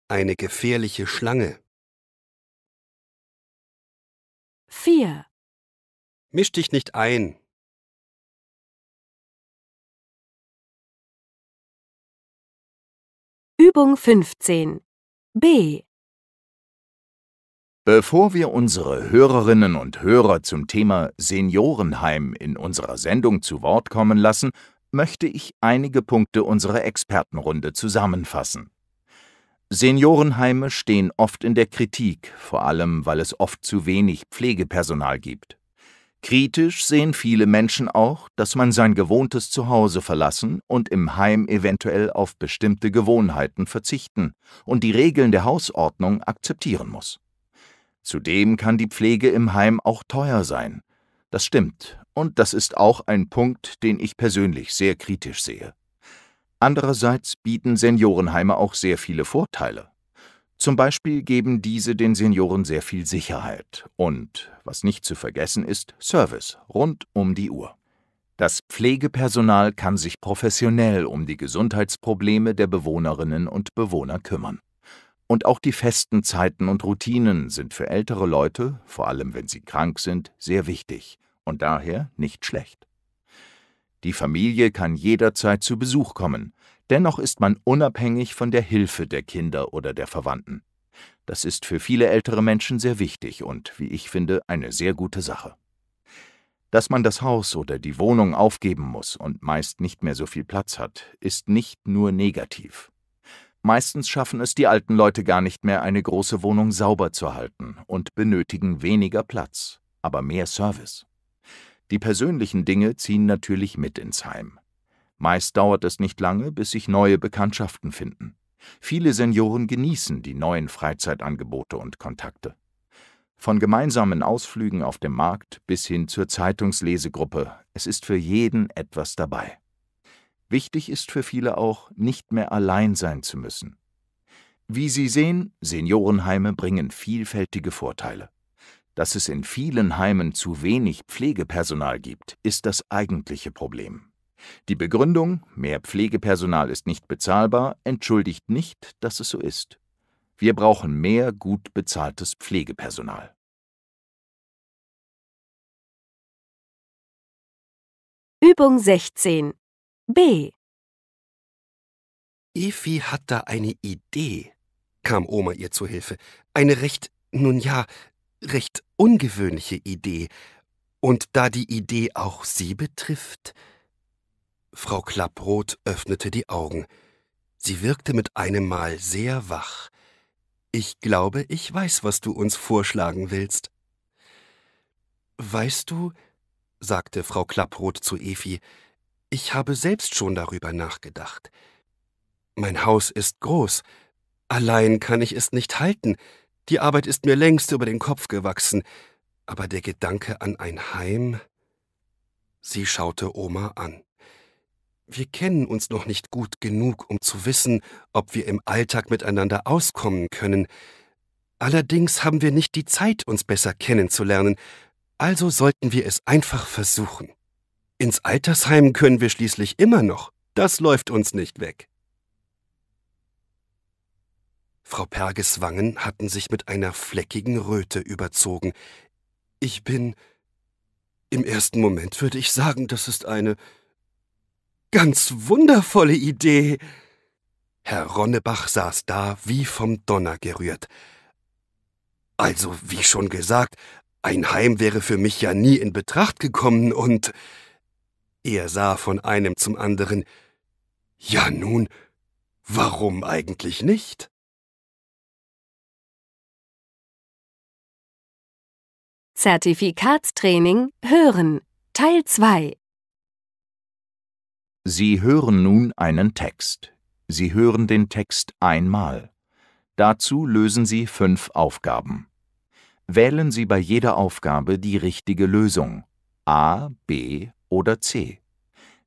Eine gefährliche Schlange. 4. Misch dich nicht ein. Übung 15. B. Bevor wir unsere Hörerinnen und Hörer zum Thema Seniorenheim in unserer Sendung zu Wort kommen lassen, möchte ich einige Punkte unserer Expertenrunde zusammenfassen. Seniorenheime stehen oft in der Kritik, vor allem weil es oft zu wenig Pflegepersonal gibt. Kritisch sehen viele Menschen auch, dass man sein gewohntes Zuhause verlassen und im Heim eventuell auf bestimmte Gewohnheiten verzichten und die Regeln der Hausordnung akzeptieren muss. Zudem kann die Pflege im Heim auch teuer sein. Das stimmt, und das ist auch ein Punkt, den ich persönlich sehr kritisch sehe. Andererseits bieten Seniorenheime auch sehr viele Vorteile. Zum Beispiel geben diese den Senioren sehr viel Sicherheit und, was nicht zu vergessen ist, Service rund um die Uhr. Das Pflegepersonal kann sich professionell um die Gesundheitsprobleme der Bewohnerinnen und Bewohner kümmern. Und auch die festen Zeiten und Routinen sind für ältere Leute, vor allem wenn sie krank sind, sehr wichtig und daher nicht schlecht. Die Familie kann jederzeit zu Besuch kommen, dennoch ist man unabhängig von der Hilfe der Kinder oder der Verwandten. Das ist für viele ältere Menschen sehr wichtig und, wie ich finde, eine sehr gute Sache. Dass man das Haus oder die Wohnung aufgeben muss und meist nicht mehr so viel Platz hat, ist nicht nur negativ. Meistens schaffen es die alten Leute gar nicht mehr, eine große Wohnung sauber zu halten und benötigen weniger Platz, aber mehr Service. Die persönlichen Dinge ziehen natürlich mit ins Heim. Meist dauert es nicht lange, bis sich neue Bekanntschaften finden. Viele Senioren genießen die neuen Freizeitangebote und Kontakte. Von gemeinsamen Ausflügen auf dem Markt bis hin zur Zeitungslesegruppe, es ist für jeden etwas dabei. Wichtig ist für viele auch, nicht mehr allein sein zu müssen. Wie Sie sehen, Seniorenheime bringen vielfältige Vorteile. Dass es in vielen Heimen zu wenig Pflegepersonal gibt, ist das eigentliche Problem. Die Begründung, mehr Pflegepersonal ist nicht bezahlbar, entschuldigt nicht, dass es so ist. Wir brauchen mehr gut bezahltes Pflegepersonal. Übung 16 B. Evi hat da eine Idee, kam Oma ihr zu Hilfe. Eine recht, nun ja, recht ungewöhnliche Idee. Und da die Idee auch sie betrifft? Frau Klapproth öffnete die Augen. Sie wirkte mit einem Mal sehr wach. Ich glaube, ich weiß, was du uns vorschlagen willst. Weißt du, sagte Frau Klapproth zu Evi, ich habe selbst schon darüber nachgedacht. Mein Haus ist groß. Allein kann ich es nicht halten. Die Arbeit ist mir längst über den Kopf gewachsen. Aber der Gedanke an ein Heim. Sie schaute Oma an. Wir kennen uns noch nicht gut genug, um zu wissen, ob wir im Alltag miteinander auskommen können. Allerdings haben wir nicht die Zeit, uns besser kennenzulernen, also sollten wir es einfach versuchen. Ins Altersheim können wir schließlich immer noch. Das läuft uns nicht weg. Frau Perges Wangen hatten sich mit einer fleckigen Röte überzogen. Ich bin. Im ersten Moment würde ich sagen, das ist eine ganz wundervolle Idee. Herr Ronnebach saß da wie vom Donner gerührt. Also, wie schon gesagt, ein Heim wäre für mich ja nie in Betracht gekommen und er sah von einem zum anderen. Ja nun, warum eigentlich nicht? Zertifikatstraining Hören Teil 2 Sie hören nun einen Text. Sie hören den Text einmal. Dazu lösen Sie fünf Aufgaben. Wählen Sie bei jeder Aufgabe die richtige Lösung A, B oder C.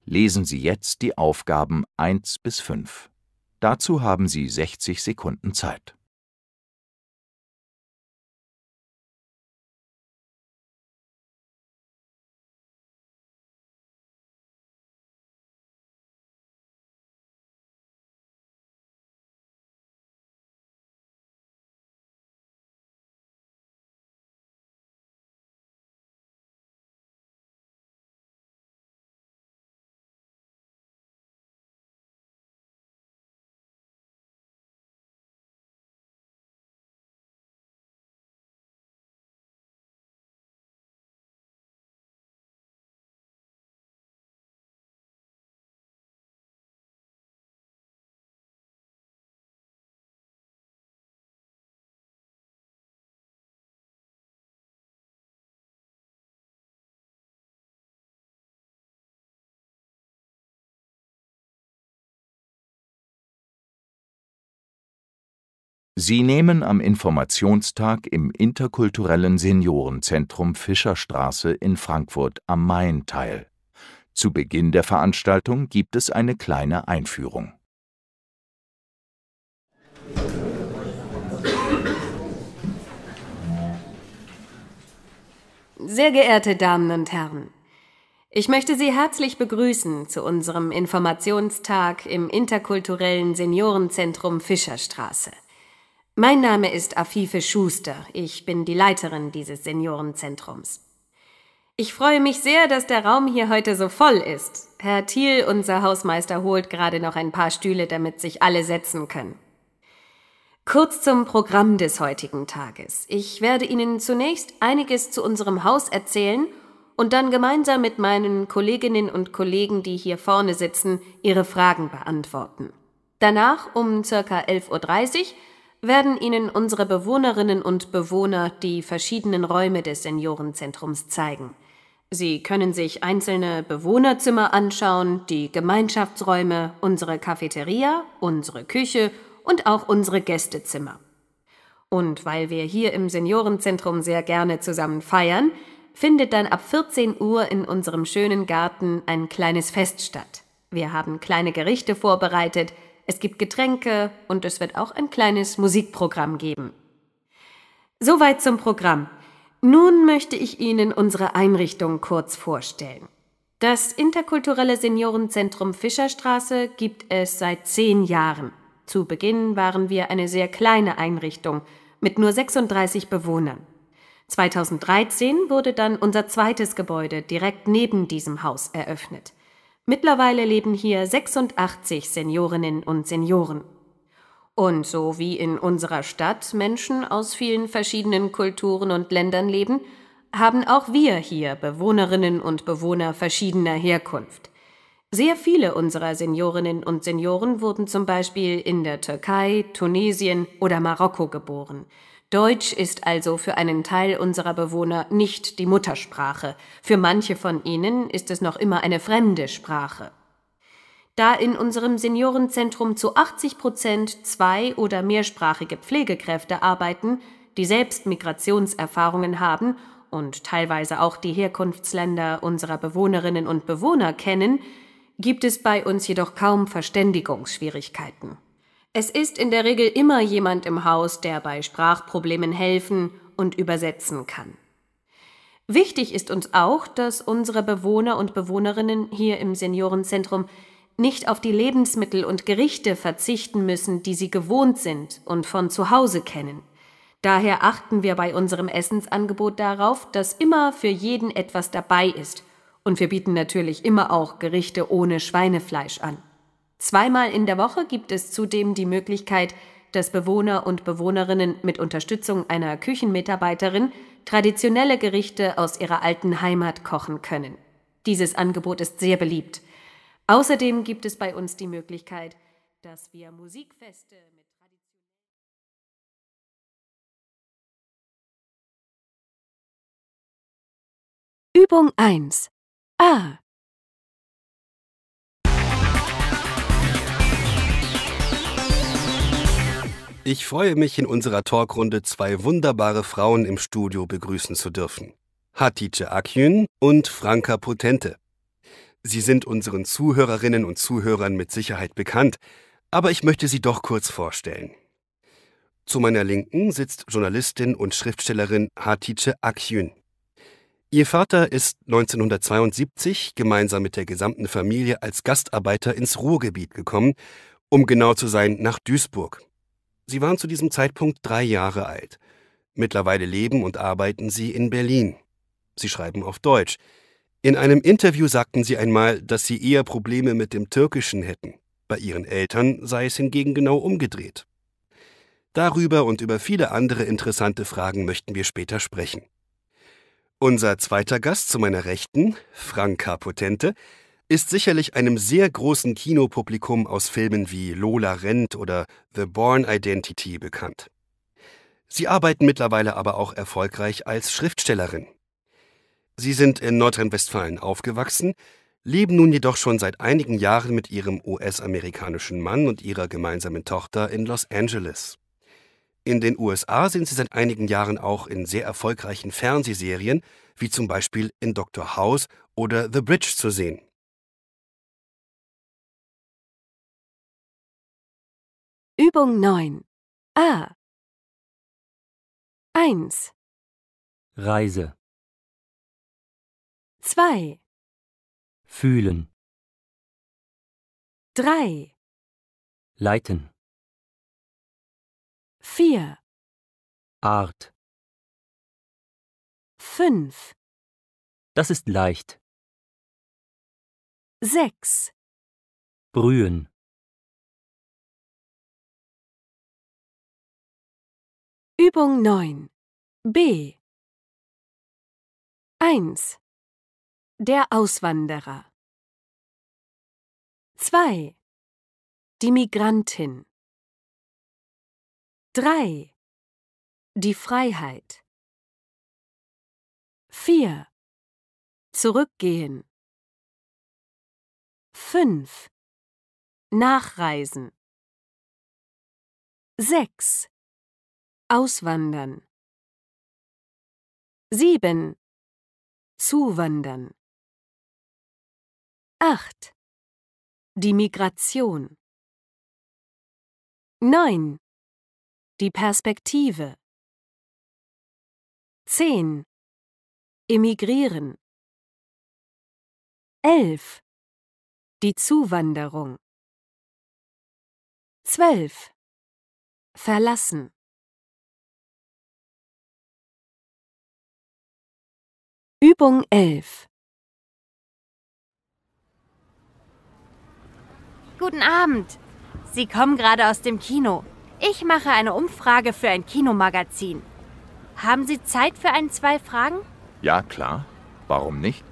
Lesen Sie jetzt die Aufgaben 1 bis 5. Dazu haben Sie 60 Sekunden Zeit. Sie nehmen am Informationstag im interkulturellen Seniorenzentrum Fischerstraße in Frankfurt am Main teil. Zu Beginn der Veranstaltung gibt es eine kleine Einführung. Sehr geehrte Damen und Herren, ich möchte Sie herzlich begrüßen zu unserem Informationstag im interkulturellen Seniorenzentrum Fischerstraße. Mein Name ist Afife Schuster. Ich bin die Leiterin dieses Seniorenzentrums. Ich freue mich sehr, dass der Raum hier heute so voll ist. Herr Thiel, unser Hausmeister, holt gerade noch ein paar Stühle, damit sich alle setzen können. Kurz zum Programm des heutigen Tages. Ich werde Ihnen zunächst einiges zu unserem Haus erzählen und dann gemeinsam mit meinen Kolleginnen und Kollegen, die hier vorne sitzen, Ihre Fragen beantworten. Danach um circa 11.30 Uhr werden Ihnen unsere Bewohnerinnen und Bewohner die verschiedenen Räume des Seniorenzentrums zeigen. Sie können sich einzelne Bewohnerzimmer anschauen, die Gemeinschaftsräume, unsere Cafeteria, unsere Küche und auch unsere Gästezimmer. Und weil wir hier im Seniorenzentrum sehr gerne zusammen feiern, findet dann ab 14 Uhr in unserem schönen Garten ein kleines Fest statt. Wir haben kleine Gerichte vorbereitet, es gibt Getränke und es wird auch ein kleines Musikprogramm geben. Soweit zum Programm. Nun möchte ich Ihnen unsere Einrichtung kurz vorstellen. Das interkulturelle Seniorenzentrum Fischerstraße gibt es seit zehn Jahren. Zu Beginn waren wir eine sehr kleine Einrichtung mit nur 36 Bewohnern. 2013 wurde dann unser zweites Gebäude direkt neben diesem Haus eröffnet. Mittlerweile leben hier 86 Seniorinnen und Senioren. Und so wie in unserer Stadt Menschen aus vielen verschiedenen Kulturen und Ländern leben, haben auch wir hier Bewohnerinnen und Bewohner verschiedener Herkunft. Sehr viele unserer Seniorinnen und Senioren wurden zum Beispiel in der Türkei, Tunesien oder Marokko geboren. Deutsch ist also für einen Teil unserer Bewohner nicht die Muttersprache, für manche von ihnen ist es noch immer eine fremde Sprache. Da in unserem Seniorenzentrum zu 80 Prozent zwei- oder mehrsprachige Pflegekräfte arbeiten, die selbst Migrationserfahrungen haben und teilweise auch die Herkunftsländer unserer Bewohnerinnen und Bewohner kennen, gibt es bei uns jedoch kaum Verständigungsschwierigkeiten. Es ist in der Regel immer jemand im Haus, der bei Sprachproblemen helfen und übersetzen kann. Wichtig ist uns auch, dass unsere Bewohner und Bewohnerinnen hier im Seniorenzentrum nicht auf die Lebensmittel und Gerichte verzichten müssen, die sie gewohnt sind und von zu Hause kennen. Daher achten wir bei unserem Essensangebot darauf, dass immer für jeden etwas dabei ist, und wir bieten natürlich immer auch Gerichte ohne Schweinefleisch an. Zweimal in der Woche gibt es zudem die Möglichkeit, dass Bewohner und Bewohnerinnen mit Unterstützung einer Küchenmitarbeiterin traditionelle Gerichte aus ihrer alten Heimat kochen können. Dieses Angebot ist sehr beliebt. Außerdem gibt es bei uns die Möglichkeit, dass wir Musikfeste mit Übung 1 A Ich freue mich, in unserer Talkrunde zwei wunderbare Frauen im Studio begrüßen zu dürfen. Hatice Akün und Franka Potente. Sie sind unseren Zuhörerinnen und Zuhörern mit Sicherheit bekannt, aber ich möchte sie doch kurz vorstellen. Zu meiner Linken sitzt Journalistin und Schriftstellerin Hatice Akün. Ihr Vater ist 1972 gemeinsam mit der gesamten Familie als Gastarbeiter ins Ruhrgebiet gekommen, um genau zu sein nach Duisburg. Sie waren zu diesem Zeitpunkt drei Jahre alt. Mittlerweile leben und arbeiten sie in Berlin. Sie schreiben auf Deutsch. In einem Interview sagten sie einmal, dass sie eher Probleme mit dem Türkischen hätten. Bei ihren Eltern sei es hingegen genau umgedreht. Darüber und über viele andere interessante Fragen möchten wir später sprechen. Unser zweiter Gast zu meiner Rechten, Franka Potente, ist sicherlich einem sehr großen Kinopublikum aus Filmen wie Lola Rent oder The Born Identity bekannt. Sie arbeiten mittlerweile aber auch erfolgreich als Schriftstellerin. Sie sind in Nordrhein-Westfalen aufgewachsen, leben nun jedoch schon seit einigen Jahren mit ihrem US-amerikanischen Mann und ihrer gemeinsamen Tochter in Los Angeles. In den USA sind sie seit einigen Jahren auch in sehr erfolgreichen Fernsehserien, wie zum Beispiel in Dr. House oder The Bridge zu sehen. Übung 9. A. 1. Reise. 2. Fühlen. 3. Leiten. 4. Art. 5. Das ist leicht. 6. Brühen. Übung 9 B 1 Der Auswanderer 2 Die Migrantin 3 Die Freiheit 4 Zurückgehen 5 Nachreisen 6 Auswandern. 7. Zuwandern. 8. Die Migration. 9. Die Perspektive. 10. Emigrieren. 11. Die Zuwanderung. 12. Verlassen. Übung 11 Guten Abend. Sie kommen gerade aus dem Kino. Ich mache eine Umfrage für ein Kinomagazin. Haben Sie Zeit für ein, zwei Fragen? Ja, klar. Warum nicht?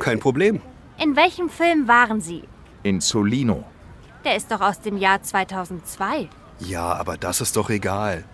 Kein Problem. In welchem Film waren Sie? In Solino. Der ist doch aus dem Jahr 2002. Ja, aber das ist doch egal.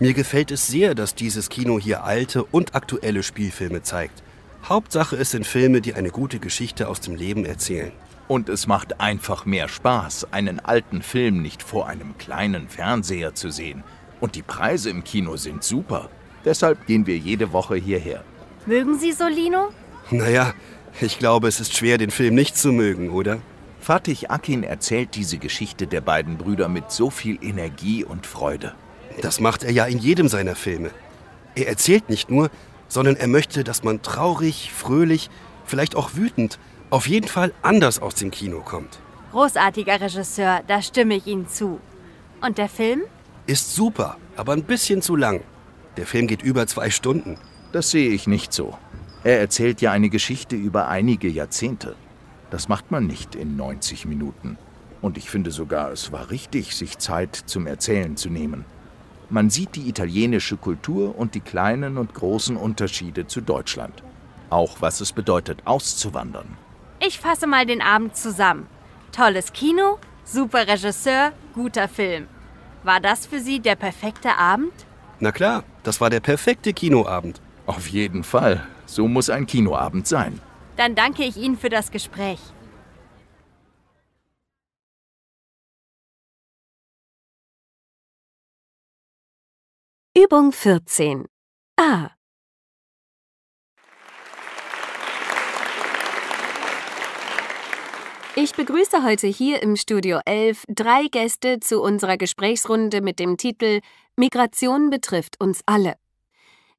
Mir gefällt es sehr, dass dieses Kino hier alte und aktuelle Spielfilme zeigt. Hauptsache, es sind Filme, die eine gute Geschichte aus dem Leben erzählen. Und es macht einfach mehr Spaß, einen alten Film nicht vor einem kleinen Fernseher zu sehen. Und die Preise im Kino sind super. Deshalb gehen wir jede Woche hierher. Mögen Sie Solino? Naja, ich glaube, es ist schwer, den Film nicht zu mögen, oder? Fatih Akin erzählt diese Geschichte der beiden Brüder mit so viel Energie und Freude. Das macht er ja in jedem seiner Filme. Er erzählt nicht nur, sondern er möchte, dass man traurig, fröhlich, vielleicht auch wütend, auf jeden Fall anders aus dem Kino kommt. Großartiger Regisseur, da stimme ich Ihnen zu. Und der Film? Ist super, aber ein bisschen zu lang. Der Film geht über zwei Stunden. Das sehe ich nicht so. Er erzählt ja eine Geschichte über einige Jahrzehnte. Das macht man nicht in 90 Minuten. Und ich finde sogar, es war richtig, sich Zeit zum Erzählen zu nehmen. Man sieht die italienische Kultur und die kleinen und großen Unterschiede zu Deutschland. Auch was es bedeutet, auszuwandern. Ich fasse mal den Abend zusammen. Tolles Kino, super Regisseur, guter Film. War das für Sie der perfekte Abend? Na klar, das war der perfekte Kinoabend. Auf jeden Fall. So muss ein Kinoabend sein. Dann danke ich Ihnen für das Gespräch. Übung 14. A. Ich begrüße heute hier im Studio 11 drei Gäste zu unserer Gesprächsrunde mit dem Titel Migration betrifft uns alle.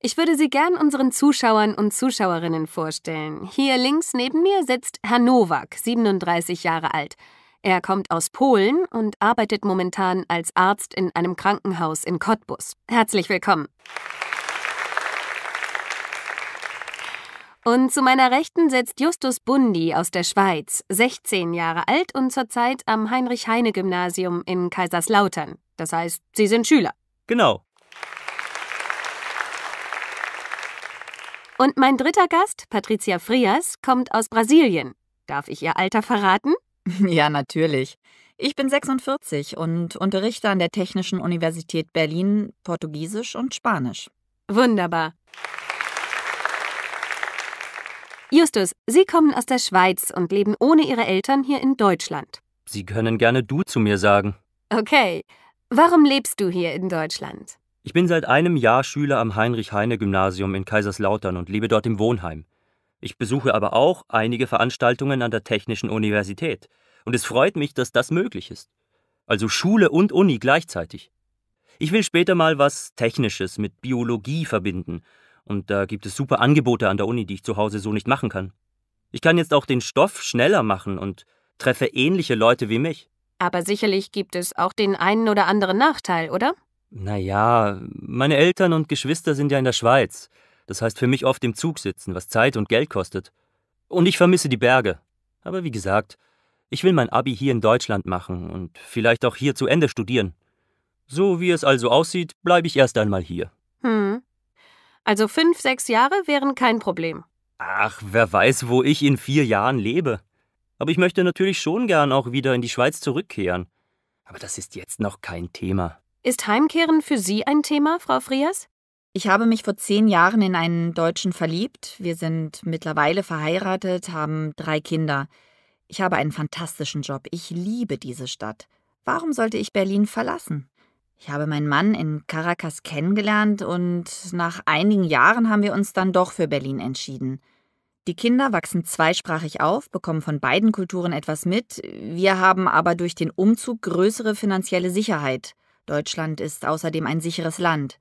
Ich würde sie gern unseren Zuschauern und Zuschauerinnen vorstellen. Hier links neben mir sitzt Herr Nowak, 37 Jahre alt. Er kommt aus Polen und arbeitet momentan als Arzt in einem Krankenhaus in Cottbus. Herzlich willkommen. Und zu meiner Rechten sitzt Justus Bundi aus der Schweiz, 16 Jahre alt und zurzeit am Heinrich-Heine-Gymnasium in Kaiserslautern. Das heißt, Sie sind Schüler. Genau. Und mein dritter Gast, Patricia Frias, kommt aus Brasilien. Darf ich ihr Alter verraten? Ja, natürlich. Ich bin 46 und unterrichte an der Technischen Universität Berlin Portugiesisch und Spanisch. Wunderbar. Justus, Sie kommen aus der Schweiz und leben ohne Ihre Eltern hier in Deutschland. Sie können gerne du zu mir sagen. Okay. Warum lebst du hier in Deutschland? Ich bin seit einem Jahr Schüler am Heinrich-Heine-Gymnasium in Kaiserslautern und lebe dort im Wohnheim. Ich besuche aber auch einige Veranstaltungen an der Technischen Universität. Und es freut mich, dass das möglich ist. Also Schule und Uni gleichzeitig. Ich will später mal was Technisches mit Biologie verbinden. Und da gibt es super Angebote an der Uni, die ich zu Hause so nicht machen kann. Ich kann jetzt auch den Stoff schneller machen und treffe ähnliche Leute wie mich. Aber sicherlich gibt es auch den einen oder anderen Nachteil, oder? Naja, meine Eltern und Geschwister sind ja in der Schweiz. Das heißt für mich oft im Zug sitzen, was Zeit und Geld kostet. Und ich vermisse die Berge. Aber wie gesagt, ich will mein Abi hier in Deutschland machen und vielleicht auch hier zu Ende studieren. So wie es also aussieht, bleibe ich erst einmal hier. Hm. Also fünf, sechs Jahre wären kein Problem. Ach, wer weiß, wo ich in vier Jahren lebe. Aber ich möchte natürlich schon gern auch wieder in die Schweiz zurückkehren. Aber das ist jetzt noch kein Thema. Ist Heimkehren für Sie ein Thema, Frau Frias? Ich habe mich vor zehn Jahren in einen Deutschen verliebt. Wir sind mittlerweile verheiratet, haben drei Kinder. Ich habe einen fantastischen Job. Ich liebe diese Stadt. Warum sollte ich Berlin verlassen? Ich habe meinen Mann in Caracas kennengelernt und nach einigen Jahren haben wir uns dann doch für Berlin entschieden. Die Kinder wachsen zweisprachig auf, bekommen von beiden Kulturen etwas mit. Wir haben aber durch den Umzug größere finanzielle Sicherheit. Deutschland ist außerdem ein sicheres Land.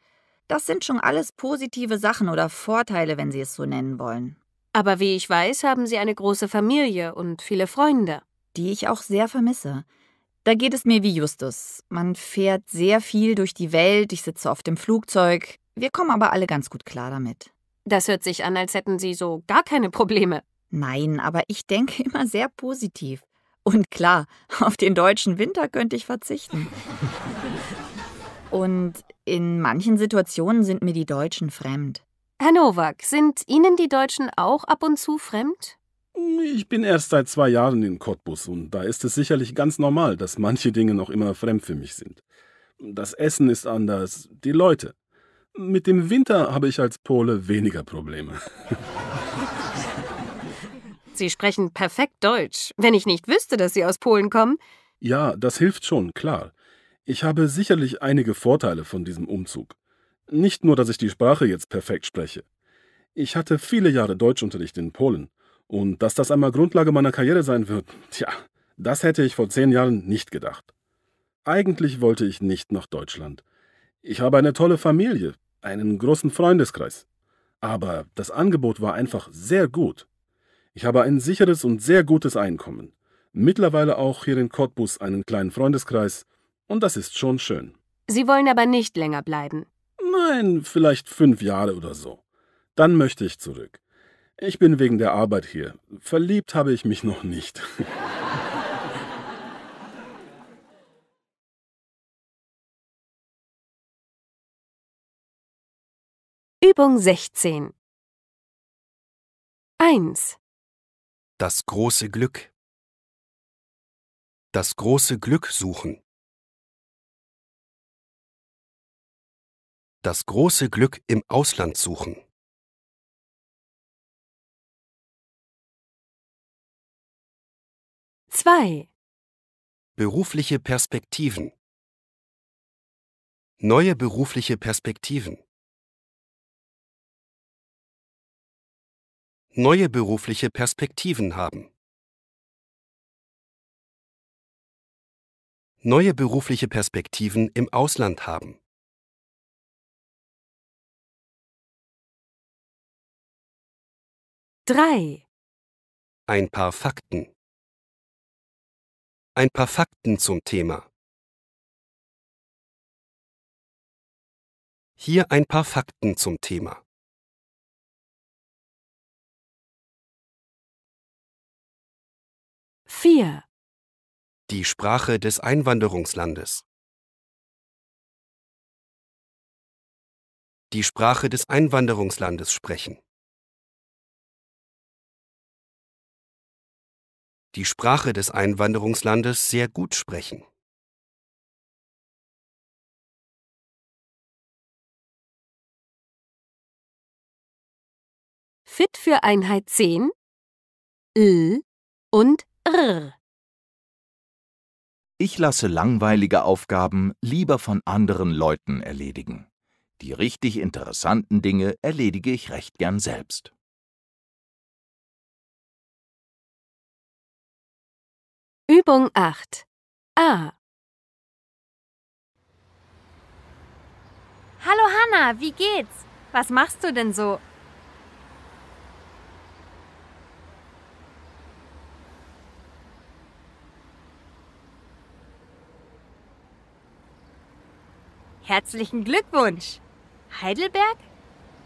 Das sind schon alles positive Sachen oder Vorteile, wenn Sie es so nennen wollen. Aber wie ich weiß, haben Sie eine große Familie und viele Freunde. Die ich auch sehr vermisse. Da geht es mir wie Justus. Man fährt sehr viel durch die Welt, ich sitze oft im Flugzeug. Wir kommen aber alle ganz gut klar damit. Das hört sich an, als hätten Sie so gar keine Probleme. Nein, aber ich denke immer sehr positiv. Und klar, auf den deutschen Winter könnte ich verzichten. [LAUGHS] Und in manchen Situationen sind mir die Deutschen fremd. Herr Nowak, sind Ihnen die Deutschen auch ab und zu fremd? Ich bin erst seit zwei Jahren in Cottbus und da ist es sicherlich ganz normal, dass manche Dinge noch immer fremd für mich sind. Das Essen ist anders, die Leute. Mit dem Winter habe ich als Pole weniger Probleme. [LAUGHS] Sie sprechen perfekt Deutsch. Wenn ich nicht wüsste, dass Sie aus Polen kommen. Ja, das hilft schon, klar. Ich habe sicherlich einige Vorteile von diesem Umzug. Nicht nur, dass ich die Sprache jetzt perfekt spreche. Ich hatte viele Jahre Deutschunterricht in Polen. Und dass das einmal Grundlage meiner Karriere sein wird, [LAUGHS] tja, das hätte ich vor zehn Jahren nicht gedacht. Eigentlich wollte ich nicht nach Deutschland. Ich habe eine tolle Familie, einen großen Freundeskreis. Aber das Angebot war einfach sehr gut. Ich habe ein sicheres und sehr gutes Einkommen. Mittlerweile auch hier in Cottbus einen kleinen Freundeskreis, und das ist schon schön. Sie wollen aber nicht länger bleiben. Nein, vielleicht fünf Jahre oder so. Dann möchte ich zurück. Ich bin wegen der Arbeit hier. Verliebt habe ich mich noch nicht. [LAUGHS] Übung 16 1. Das große Glück. Das große Glück suchen. Das große Glück im Ausland suchen. Zwei. Berufliche Perspektiven. Neue berufliche Perspektiven. Neue berufliche Perspektiven haben. Neue berufliche Perspektiven im Ausland haben. 3. Ein paar Fakten. Ein paar Fakten zum Thema. Hier ein paar Fakten zum Thema. Vier. Die Sprache des Einwanderungslandes. Die Sprache des Einwanderungslandes sprechen. die Sprache des Einwanderungslandes sehr gut sprechen. Fit für Einheit 10 L und R. Ich lasse langweilige Aufgaben lieber von anderen Leuten erledigen. Die richtig interessanten Dinge erledige ich recht gern selbst. Übung 8. A. Hallo Hanna, wie geht's? Was machst du denn so? Herzlichen Glückwunsch! Heidelberg?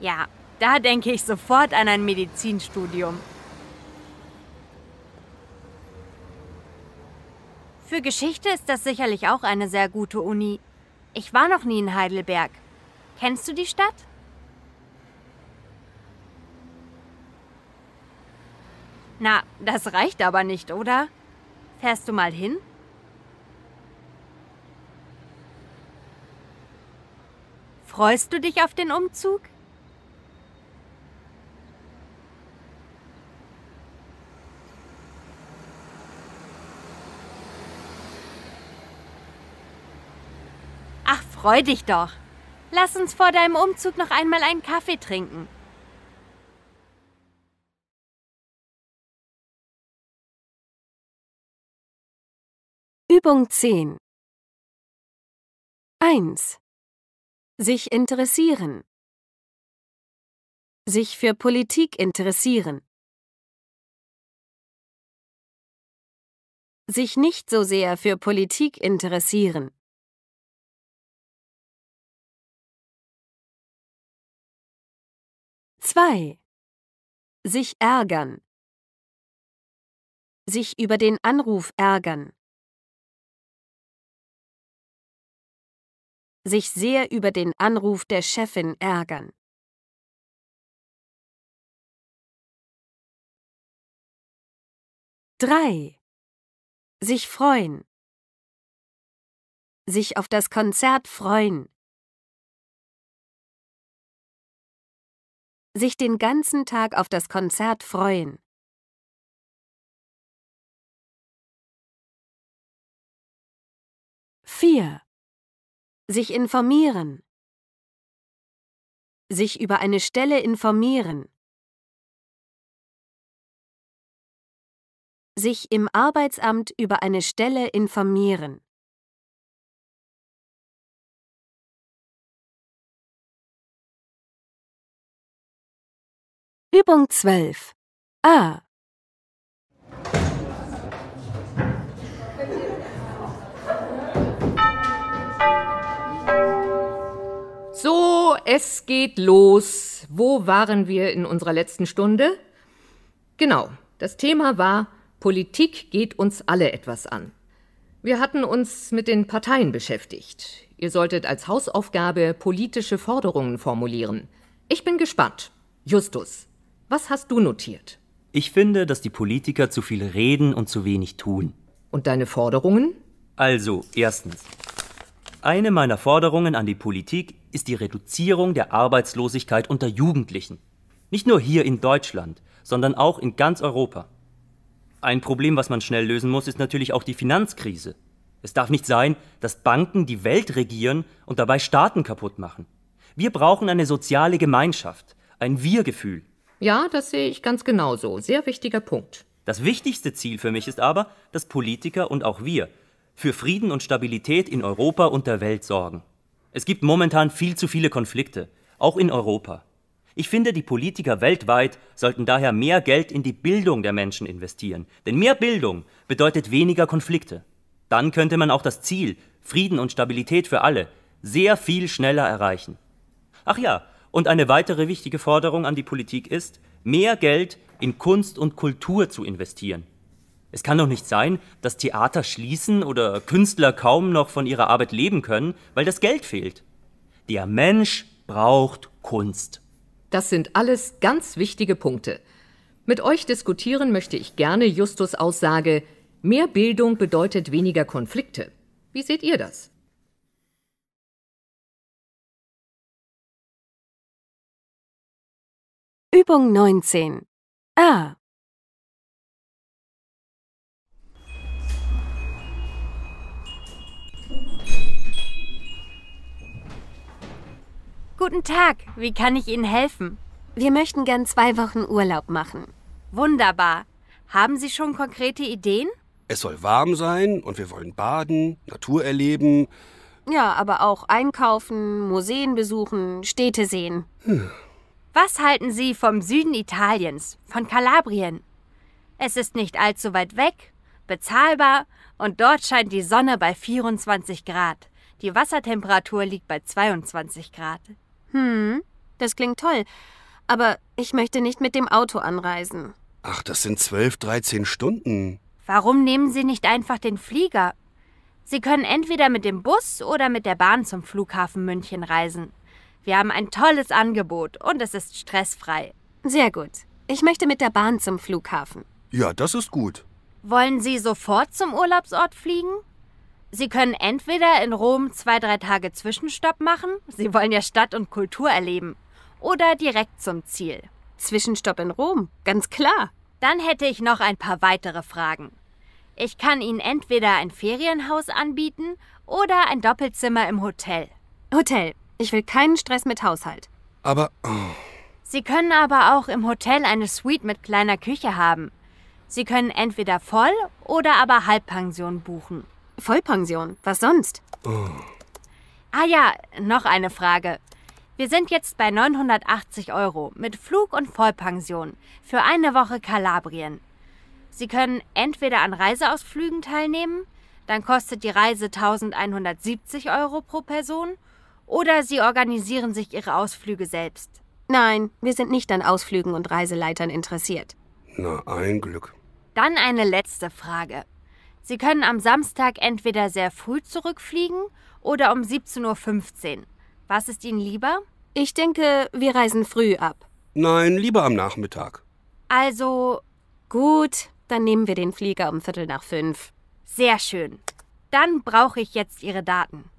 Ja, da denke ich sofort an ein Medizinstudium. Für Geschichte ist das sicherlich auch eine sehr gute Uni. Ich war noch nie in Heidelberg. Kennst du die Stadt? Na, das reicht aber nicht, oder? Fährst du mal hin? Freust du dich auf den Umzug? Freu dich doch. Lass uns vor deinem Umzug noch einmal einen Kaffee trinken. Übung 10 1. Sich interessieren. Sich für Politik interessieren. Sich nicht so sehr für Politik interessieren. 2. Sich ärgern. Sich über den Anruf ärgern. Sich sehr über den Anruf der Chefin ärgern. 3. Sich freuen. Sich auf das Konzert freuen. sich den ganzen Tag auf das Konzert freuen. Vier. Sich informieren. Sich über eine Stelle informieren. Sich im Arbeitsamt über eine Stelle informieren. Übung 12. A. So, es geht los. Wo waren wir in unserer letzten Stunde? Genau, das Thema war, Politik geht uns alle etwas an. Wir hatten uns mit den Parteien beschäftigt. Ihr solltet als Hausaufgabe politische Forderungen formulieren. Ich bin gespannt. Justus. Was hast du notiert? Ich finde, dass die Politiker zu viel reden und zu wenig tun. Und deine Forderungen? Also, erstens. Eine meiner Forderungen an die Politik ist die Reduzierung der Arbeitslosigkeit unter Jugendlichen. Nicht nur hier in Deutschland, sondern auch in ganz Europa. Ein Problem, was man schnell lösen muss, ist natürlich auch die Finanzkrise. Es darf nicht sein, dass Banken die Welt regieren und dabei Staaten kaputt machen. Wir brauchen eine soziale Gemeinschaft, ein Wir-Gefühl. Ja, das sehe ich ganz genauso. Sehr wichtiger Punkt. Das wichtigste Ziel für mich ist aber, dass Politiker und auch wir für Frieden und Stabilität in Europa und der Welt sorgen. Es gibt momentan viel zu viele Konflikte, auch in Europa. Ich finde, die Politiker weltweit sollten daher mehr Geld in die Bildung der Menschen investieren. Denn mehr Bildung bedeutet weniger Konflikte. Dann könnte man auch das Ziel, Frieden und Stabilität für alle, sehr viel schneller erreichen. Ach ja, und eine weitere wichtige Forderung an die Politik ist, mehr Geld in Kunst und Kultur zu investieren. Es kann doch nicht sein, dass Theater schließen oder Künstler kaum noch von ihrer Arbeit leben können, weil das Geld fehlt. Der Mensch braucht Kunst. Das sind alles ganz wichtige Punkte. Mit euch diskutieren möchte ich gerne Justus Aussage, mehr Bildung bedeutet weniger Konflikte. Wie seht ihr das? Übung 19. A. Guten Tag, wie kann ich Ihnen helfen? Wir möchten gern zwei Wochen Urlaub machen. Wunderbar. Haben Sie schon konkrete Ideen? Es soll warm sein und wir wollen baden, Natur erleben. Ja, aber auch einkaufen, Museen besuchen, Städte sehen. Hm. Was halten Sie vom Süden Italiens, von Kalabrien? Es ist nicht allzu weit weg, bezahlbar und dort scheint die Sonne bei 24 Grad. Die Wassertemperatur liegt bei 22 Grad. Hm, das klingt toll, aber ich möchte nicht mit dem Auto anreisen. Ach, das sind 12, 13 Stunden. Warum nehmen Sie nicht einfach den Flieger? Sie können entweder mit dem Bus oder mit der Bahn zum Flughafen München reisen. Wir haben ein tolles Angebot und es ist stressfrei. Sehr gut. Ich möchte mit der Bahn zum Flughafen. Ja, das ist gut. Wollen Sie sofort zum Urlaubsort fliegen? Sie können entweder in Rom zwei, drei Tage Zwischenstopp machen, Sie wollen ja Stadt und Kultur erleben, oder direkt zum Ziel. Zwischenstopp in Rom, ganz klar. Dann hätte ich noch ein paar weitere Fragen. Ich kann Ihnen entweder ein Ferienhaus anbieten oder ein Doppelzimmer im Hotel. Hotel, ich will keinen Stress mit Haushalt. Aber. Oh. Sie können aber auch im Hotel eine Suite mit kleiner Küche haben. Sie können entweder Voll- oder aber Halbpension buchen. Vollpension? Was sonst? Oh. Ah ja, noch eine Frage. Wir sind jetzt bei 980 Euro mit Flug und Vollpension für eine Woche Kalabrien. Sie können entweder an Reiseausflügen teilnehmen, dann kostet die Reise 1170 Euro pro Person oder Sie organisieren sich Ihre Ausflüge selbst. Nein, wir sind nicht an Ausflügen und Reiseleitern interessiert. Na, ein Glück. Dann eine letzte Frage. Sie können am Samstag entweder sehr früh zurückfliegen oder um 17.15 Uhr. Was ist Ihnen lieber? Ich denke, wir reisen früh ab. Nein, lieber am Nachmittag. Also, gut, dann nehmen wir den Flieger um Viertel nach fünf. Sehr schön. Dann brauche ich jetzt Ihre Daten.